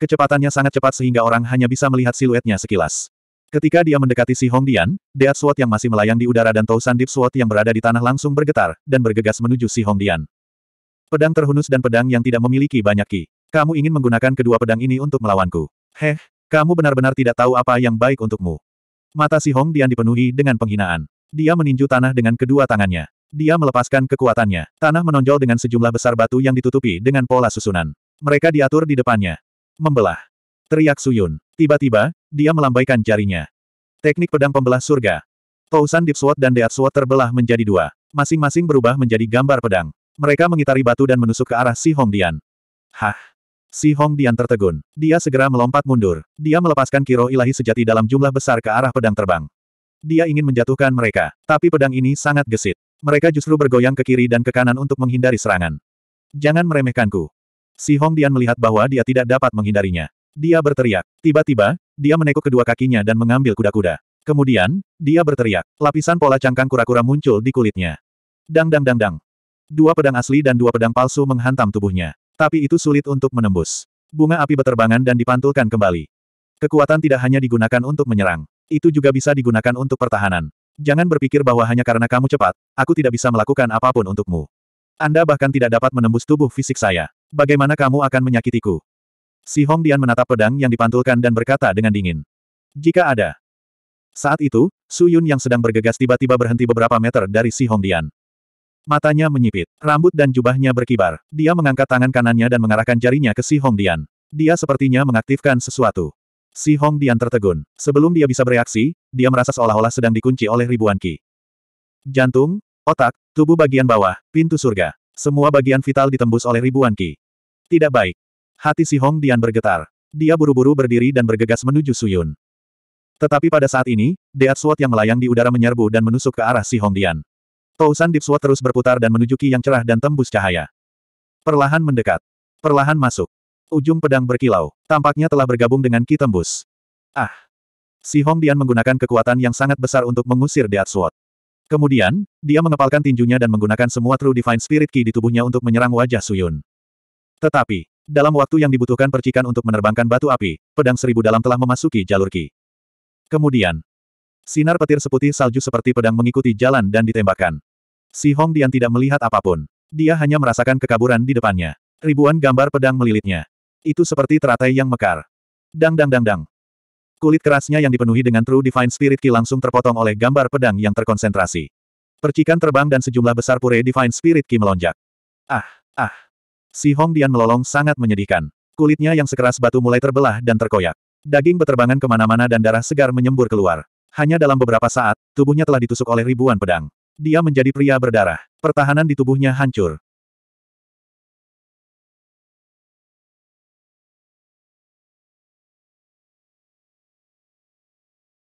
Kecepatannya sangat cepat sehingga orang hanya bisa melihat siluetnya sekilas. Ketika dia mendekati si Hong Dian, Deat Sword yang masih melayang di udara dan Tousan Deep Sword yang berada di tanah langsung bergetar, dan bergegas menuju si Hong Dian. Pedang terhunus dan pedang yang tidak memiliki banyak ki. Kamu ingin menggunakan kedua pedang ini untuk melawanku. Heh, kamu benar-benar tidak tahu apa yang baik untukmu. Mata Si Hong Dian dipenuhi dengan penghinaan. Dia meninju tanah dengan kedua tangannya. Dia melepaskan kekuatannya. Tanah menonjol dengan sejumlah besar batu yang ditutupi dengan pola susunan. Mereka diatur di depannya. Membelah. Teriak Suyun. Tiba-tiba, dia melambaikan jarinya. Teknik pedang pembelah surga. Tousan Deep Sword dan Deat Sword terbelah menjadi dua. Masing-masing berubah menjadi gambar pedang. Mereka mengitari batu dan menusuk ke arah Si Hong Dian. Hah! Si Hong Dian tertegun. Dia segera melompat mundur. Dia melepaskan kiro ilahi sejati dalam jumlah besar ke arah pedang terbang. Dia ingin menjatuhkan mereka, tapi pedang ini sangat gesit. Mereka justru bergoyang ke kiri dan ke kanan untuk menghindari serangan. Jangan meremehkanku. Si Hong Dian melihat bahwa dia tidak dapat menghindarinya. Dia berteriak. Tiba-tiba, dia menekuk kedua kakinya dan mengambil kuda-kuda. Kemudian, dia berteriak. Lapisan pola cangkang kura-kura muncul di kulitnya. Dang dang dang dang. Dua pedang asli dan dua pedang palsu menghantam tubuhnya. Tapi itu sulit untuk menembus. Bunga api beterbangan dan dipantulkan kembali. Kekuatan tidak hanya digunakan untuk menyerang. Itu juga bisa digunakan untuk pertahanan. Jangan berpikir bahwa hanya karena kamu cepat, aku tidak bisa melakukan apapun untukmu. Anda bahkan tidak dapat menembus tubuh fisik saya. Bagaimana kamu akan menyakitiku? Si Hong Dian menatap pedang yang dipantulkan dan berkata dengan dingin. Jika ada. Saat itu, Su Yun yang sedang bergegas tiba-tiba berhenti beberapa meter dari Si Hong Dian. Matanya menyipit, rambut dan jubahnya berkibar. Dia mengangkat tangan kanannya dan mengarahkan jarinya ke Si Hong Dian. Dia sepertinya mengaktifkan sesuatu. Si Hong Dian tertegun. Sebelum dia bisa bereaksi, dia merasa seolah-olah sedang dikunci oleh ribuan ki. Jantung, otak, tubuh bagian bawah, pintu surga. Semua bagian vital ditembus oleh ribuan ki. Tidak baik. Hati Si Hong Dian bergetar. Dia buru-buru berdiri dan bergegas menuju Suyun. Tetapi pada saat ini, Deat Sword yang melayang di udara menyerbu dan menusuk ke arah Si Hong Dian. Tousan Deep terus berputar dan menuju Ki yang cerah dan tembus cahaya. Perlahan mendekat. Perlahan masuk. Ujung pedang berkilau. Tampaknya telah bergabung dengan Ki tembus. Ah! Si Hong Dian menggunakan kekuatan yang sangat besar untuk mengusir Death Sword. Kemudian, dia mengepalkan tinjunya dan menggunakan semua True Divine Spirit Ki di tubuhnya untuk menyerang wajah Suyun. Tetapi, dalam waktu yang dibutuhkan percikan untuk menerbangkan batu api, pedang seribu dalam telah memasuki jalur Ki. Kemudian, Sinar petir seputih salju seperti pedang mengikuti jalan dan ditembakkan. Si Hong Dian tidak melihat apapun. Dia hanya merasakan kekaburan di depannya. Ribuan gambar pedang melilitnya. Itu seperti teratai yang mekar. Dang dang dang dang. Kulit kerasnya yang dipenuhi dengan True Divine Spirit Ki langsung terpotong oleh gambar pedang yang terkonsentrasi. Percikan terbang dan sejumlah besar pure Divine Spirit Ki melonjak. Ah, ah. Si Hong Dian melolong sangat menyedihkan. Kulitnya yang sekeras batu mulai terbelah dan terkoyak. Daging beterbangan kemana-mana dan darah segar menyembur keluar. Hanya dalam beberapa saat, tubuhnya telah ditusuk oleh ribuan pedang. Dia menjadi pria berdarah. Pertahanan di tubuhnya hancur.